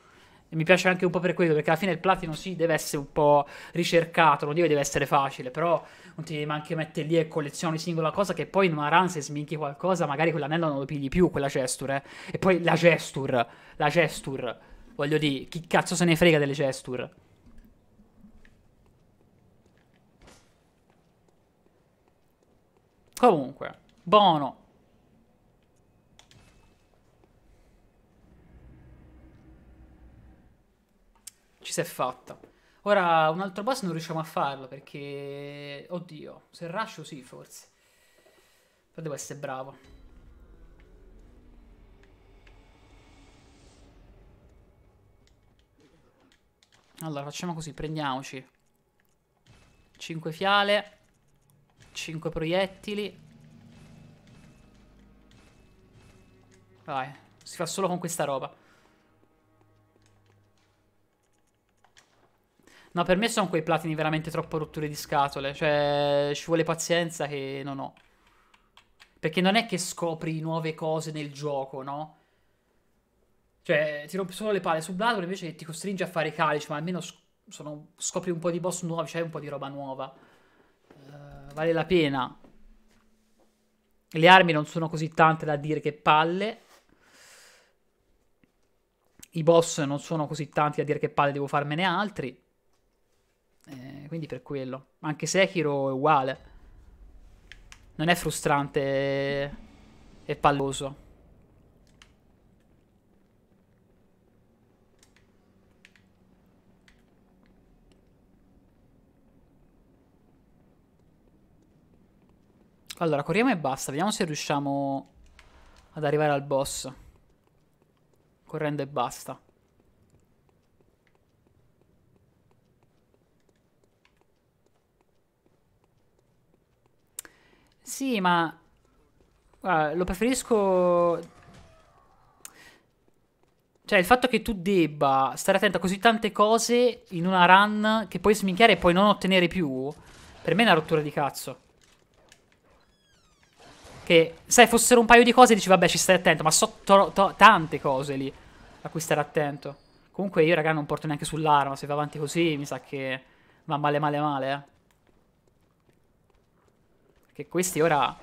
E mi piace anche un po' per quello, perché alla fine il platino sì, deve essere un po' ricercato, non che deve essere facile, però non ti devi neanche mettere lì e collezioni singola cosa, che poi in una run se sminchi qualcosa, magari quell'anello non lo pigli più, quella gesture. Eh. E poi la gesture, la gesture, voglio dire, chi cazzo se ne frega delle gesture? Comunque, buono. Ci si è fatta. Ora, un altro boss non riusciamo a farlo perché... Oddio, se rascio sì, forse. Però devo essere bravo. Allora, facciamo così, prendiamoci 5 fiale 5 proiettili. Vai, si fa solo con questa roba. No, per me sono quei platini veramente troppo rotture di scatole. Cioè, ci vuole pazienza che non ho. Perché non è che scopri nuove cose nel gioco, no? Cioè, ti rompi solo le palle. Su Bloodborne invece ti costringe a fare calici, ma almeno sono, scopri un po' di boss nuovi, c'è cioè un po' di roba nuova vale la pena. Le armi non sono così tante da dire che palle. I boss non sono così tanti da dire che palle devo farmene altri. Eh, quindi per quello. Anche Sekiro è uguale. Non è frustrante e palloso. Allora, corriamo e basta. Vediamo se riusciamo ad arrivare al boss. Correndo e basta. Sì, ma... Guarda, lo preferisco... Cioè, il fatto che tu debba stare attento a così tante cose in una run che puoi sminchiare e poi non ottenere più, per me è una rottura di cazzo. Che se fossero un paio di cose dici vabbè ci stai attento, ma so tante cose lì a cui stare attento. Comunque io raga non porto neanche sull'arma, se va avanti così mi sa che va male male male. Eh. Perché questi ora...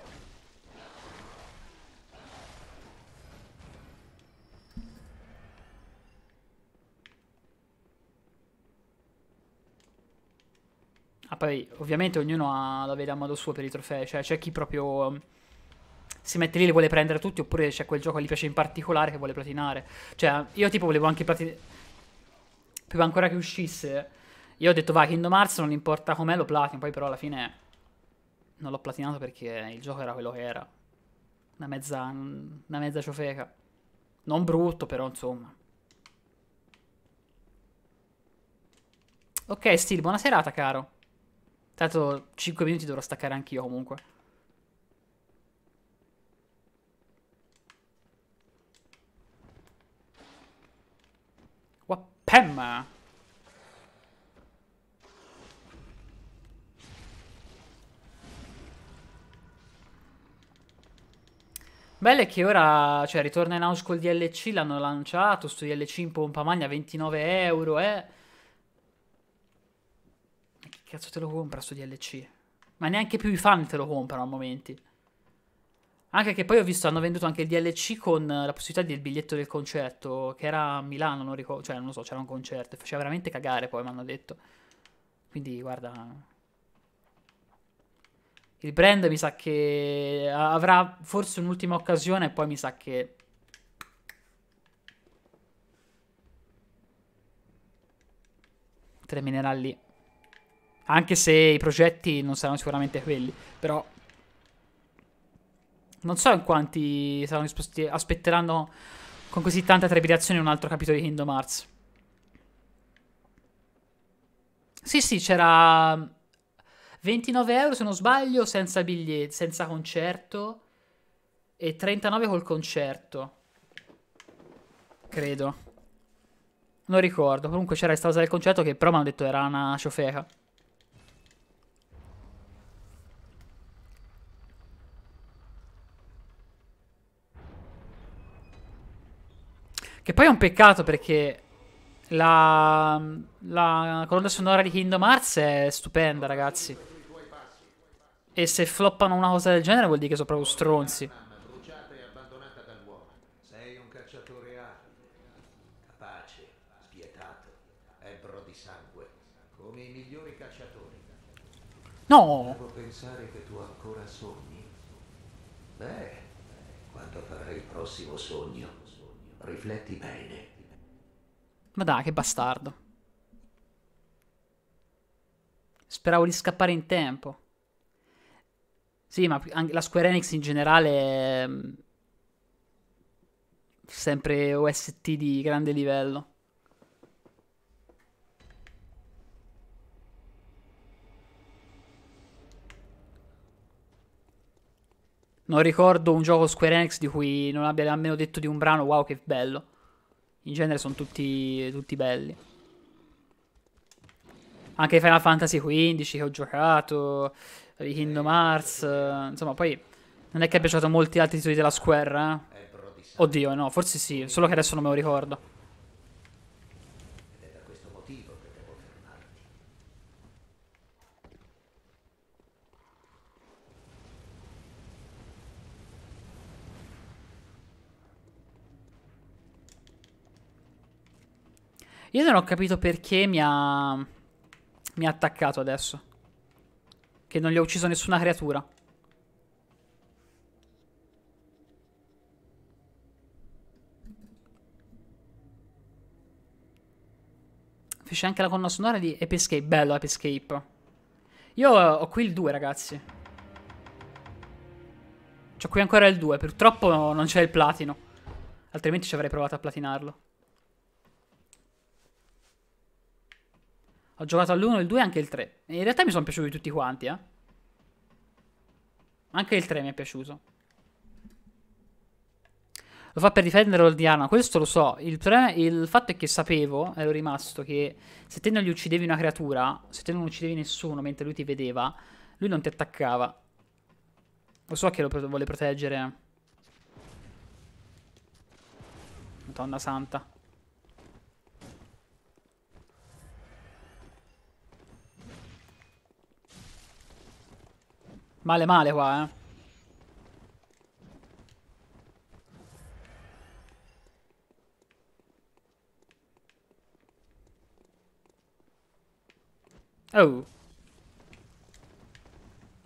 Ah poi ovviamente ognuno ha, la vede a modo suo per i trofei, cioè c'è chi proprio si mette lì le vuole prendere tutti oppure c'è quel gioco che gli piace in particolare che vuole platinare. Cioè, io tipo volevo anche platinare... Prima ancora che uscisse, io ho detto vai Kingdom Hearts, non importa com'è, lo platino, poi però alla fine non l'ho platinato perché il gioco era quello che era. Una mezza... una mezza ciofeca. Non brutto, però insomma. Ok, Steel, buona serata, caro. Tanto 5 minuti dovrò staccare anch'io comunque. Pemma. Bello è che ora, cioè, ritorna in house col DLC, l'hanno lanciato, sto DLC in pompa magna, 29 euro, eh. Che cazzo te lo compra sto DLC? Ma neanche più i fan te lo comprano a momenti. Anche che poi ho visto hanno venduto anche il DLC con eh, la possibilità del biglietto del concerto, che era a Milano, non ricordo, cioè non lo so, c'era un concerto, faceva veramente cagare poi, mi hanno detto. Quindi guarda... Il brand mi sa che avrà forse un'ultima occasione e poi mi sa che... Terminerà lì. Anche se i progetti non saranno sicuramente quelli, però... Non so in quanti saranno disposti, aspetteranno con così tanta trepidazione un altro capitolo di Kingdom Hearts. Sì, sì, c'era 29 euro se non sbaglio senza biglietti, senza concerto e 39 col concerto. Credo. Non ricordo. Comunque c'era questa cosa del concerto che però mi hanno detto era una ciofeca. Che poi è un peccato perché la, la colonna sonora di Kingdom Hearts è stupenda, ragazzi. E se floppano una cosa del genere vuol dire che sono proprio stronzi. No! Devo pensare che tu ancora sogni. Beh, quando farai il prossimo sogno, Rifletti bene. Ma dai, che bastardo. Speravo di scappare in tempo. Sì, ma la Square Enix in generale è mm, sempre OST di grande livello. Non ricordo un gioco Square Enix di cui non abbia nemmeno detto di un brano wow che bello. In genere sono tutti, tutti belli. Anche Final Fantasy XV che ho giocato, di Kingdom eh, Hearts, insomma poi non è che abbia giocato molti altri titoli della Square, eh? eh Oddio, no, forse sì, solo che adesso non me lo ricordo. Io non ho capito perché mi ha... Mi ha attaccato adesso. Che non gli ho ucciso nessuna creatura. Fece anche la colonna sonora di Ape Bello Ape Io ho qui il 2, ragazzi. C'ho qui ancora il 2. Purtroppo non c'è il platino. Altrimenti ci avrei provato a platinarlo. Ho giocato all'1, il 2 e anche il 3. E in realtà mi sono piaciuti tutti quanti, eh. Anche il 3 mi è piaciuto. Lo fa per difendere l'Oldiana, questo lo so. Il, problema, il fatto è che sapevo, ero rimasto, che se te non gli uccidevi una creatura, se te non uccidevi nessuno mentre lui ti vedeva, lui non ti attaccava. Lo so che lo vuole proteggere. Madonna santa. Male male qua, eh. Oh.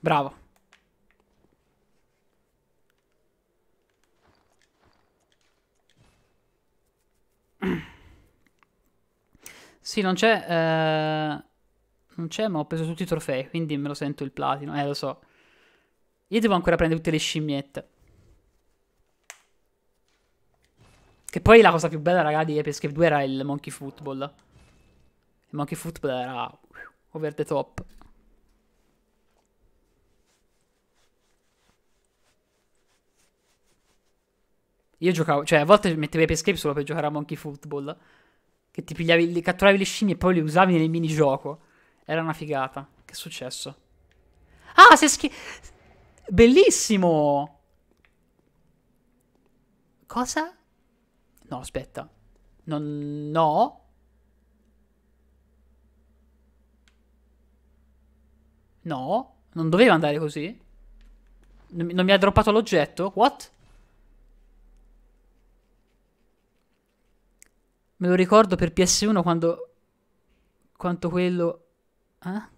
Bravo. Sì, non c'è... Eh... Non c'è, ma ho preso tutti i trofei, quindi me lo sento il platino. Eh, lo so. Io devo ancora prendere tutte le scimmiette. Che poi la cosa più bella, raga, di Escape 2 era il Monkey Football. Il Monkey Football era over the top. Io giocavo, cioè a volte mettevo Ape solo per giocare a Monkey Football. Che ti pigliavi, li, catturavi le scimmie e poi le usavi nel minigioco. Era una figata. Che è successo? Ah, si è schifo. Bellissimo! Cosa? No, aspetta. Non... No? No? Non doveva andare così? Non, non mi ha droppato l'oggetto? What? Me lo ricordo per PS1 quando... Quanto quello... Eh?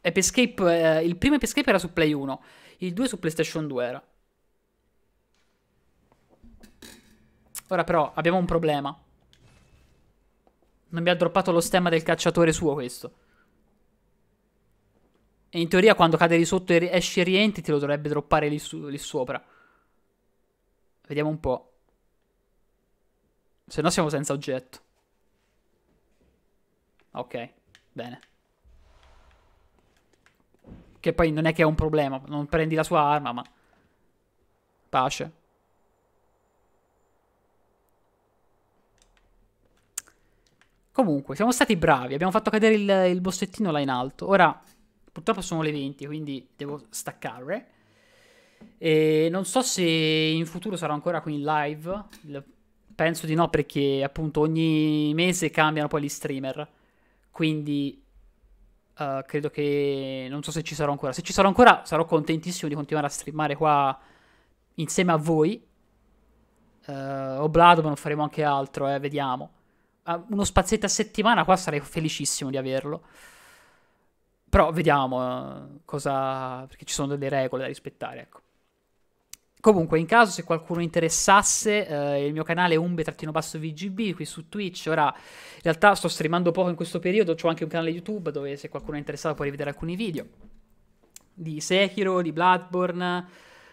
Ape Escape, eh, il primo Ape Escape era su Play 1, il 2 su PlayStation 2 era. Ora però abbiamo un problema. Non mi ha droppato lo stemma del cacciatore suo questo. E in teoria quando cade di sotto e esce e rientri te lo dovrebbe droppare lì, lì sopra. Vediamo un po'. Se no siamo senza oggetto. Ok, bene. Che poi non è che è un problema, non prendi la sua arma, ma... Pace. Comunque, siamo stati bravi, abbiamo fatto cadere il, il bossettino là in alto. Ora, purtroppo sono le 20, quindi devo staccare. E non so se in futuro sarò ancora qui in live. Penso di no, perché appunto ogni mese cambiano poi gli streamer. Quindi Uh, credo che non so se ci sarò ancora. Se ci sarò ancora, sarò contentissimo di continuare a streamare qua insieme a voi. Uh, Oblado, ma non faremo anche altro, eh, vediamo. Uh, uno spazzetto a settimana qua sarei felicissimo di averlo. Però vediamo uh, cosa. perché ci sono delle regole da rispettare, ecco. Comunque, in caso se qualcuno interessasse, eh, il mio canale è umbe-vgb qui su Twitch. Ora, in realtà sto streamando poco in questo periodo, ho anche un canale YouTube dove se qualcuno è interessato può rivedere alcuni video. Di Sekiro, di Bloodborne,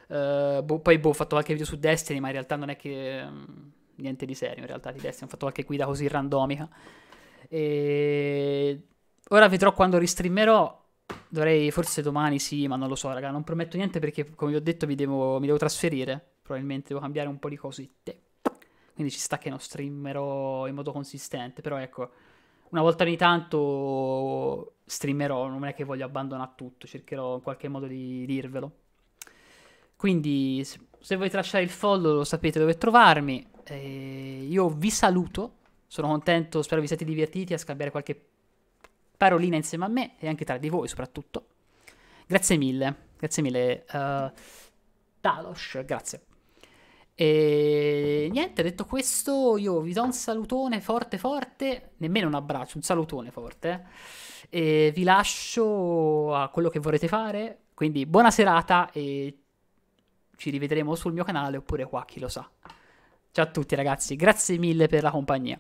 eh, boh, poi boh, ho fatto qualche video su Destiny, ma in realtà non è che... Mh, mm, niente di serio, in realtà di Destiny, ho fatto qualche guida così randomica. E... Ora vedrò quando ristreamerò Dovrei, forse domani sì, ma non lo so, raga. Non prometto niente perché, come vi ho detto, mi devo, mi devo trasferire. Probabilmente devo cambiare un po' di cosette. Quindi ci sta che non streamerò in modo consistente. Però ecco, una volta ogni tanto streamerò. Non è che voglio abbandonare tutto. Cercherò in qualche modo di dirvelo. Quindi, se volete lasciare il follow, lo sapete dove trovarmi. Eh, io vi saluto. Sono contento, spero vi siate divertiti a scambiare qualche Parolina insieme a me e anche tra di voi soprattutto. Grazie mille, grazie mille. Uh, Talos, grazie. E niente, detto questo, io vi do un salutone forte forte, nemmeno un abbraccio, un salutone forte. E vi lascio a quello che vorrete fare, quindi buona serata e ci rivedremo sul mio canale oppure qua, chi lo sa. Ciao a tutti ragazzi, grazie mille per la compagnia.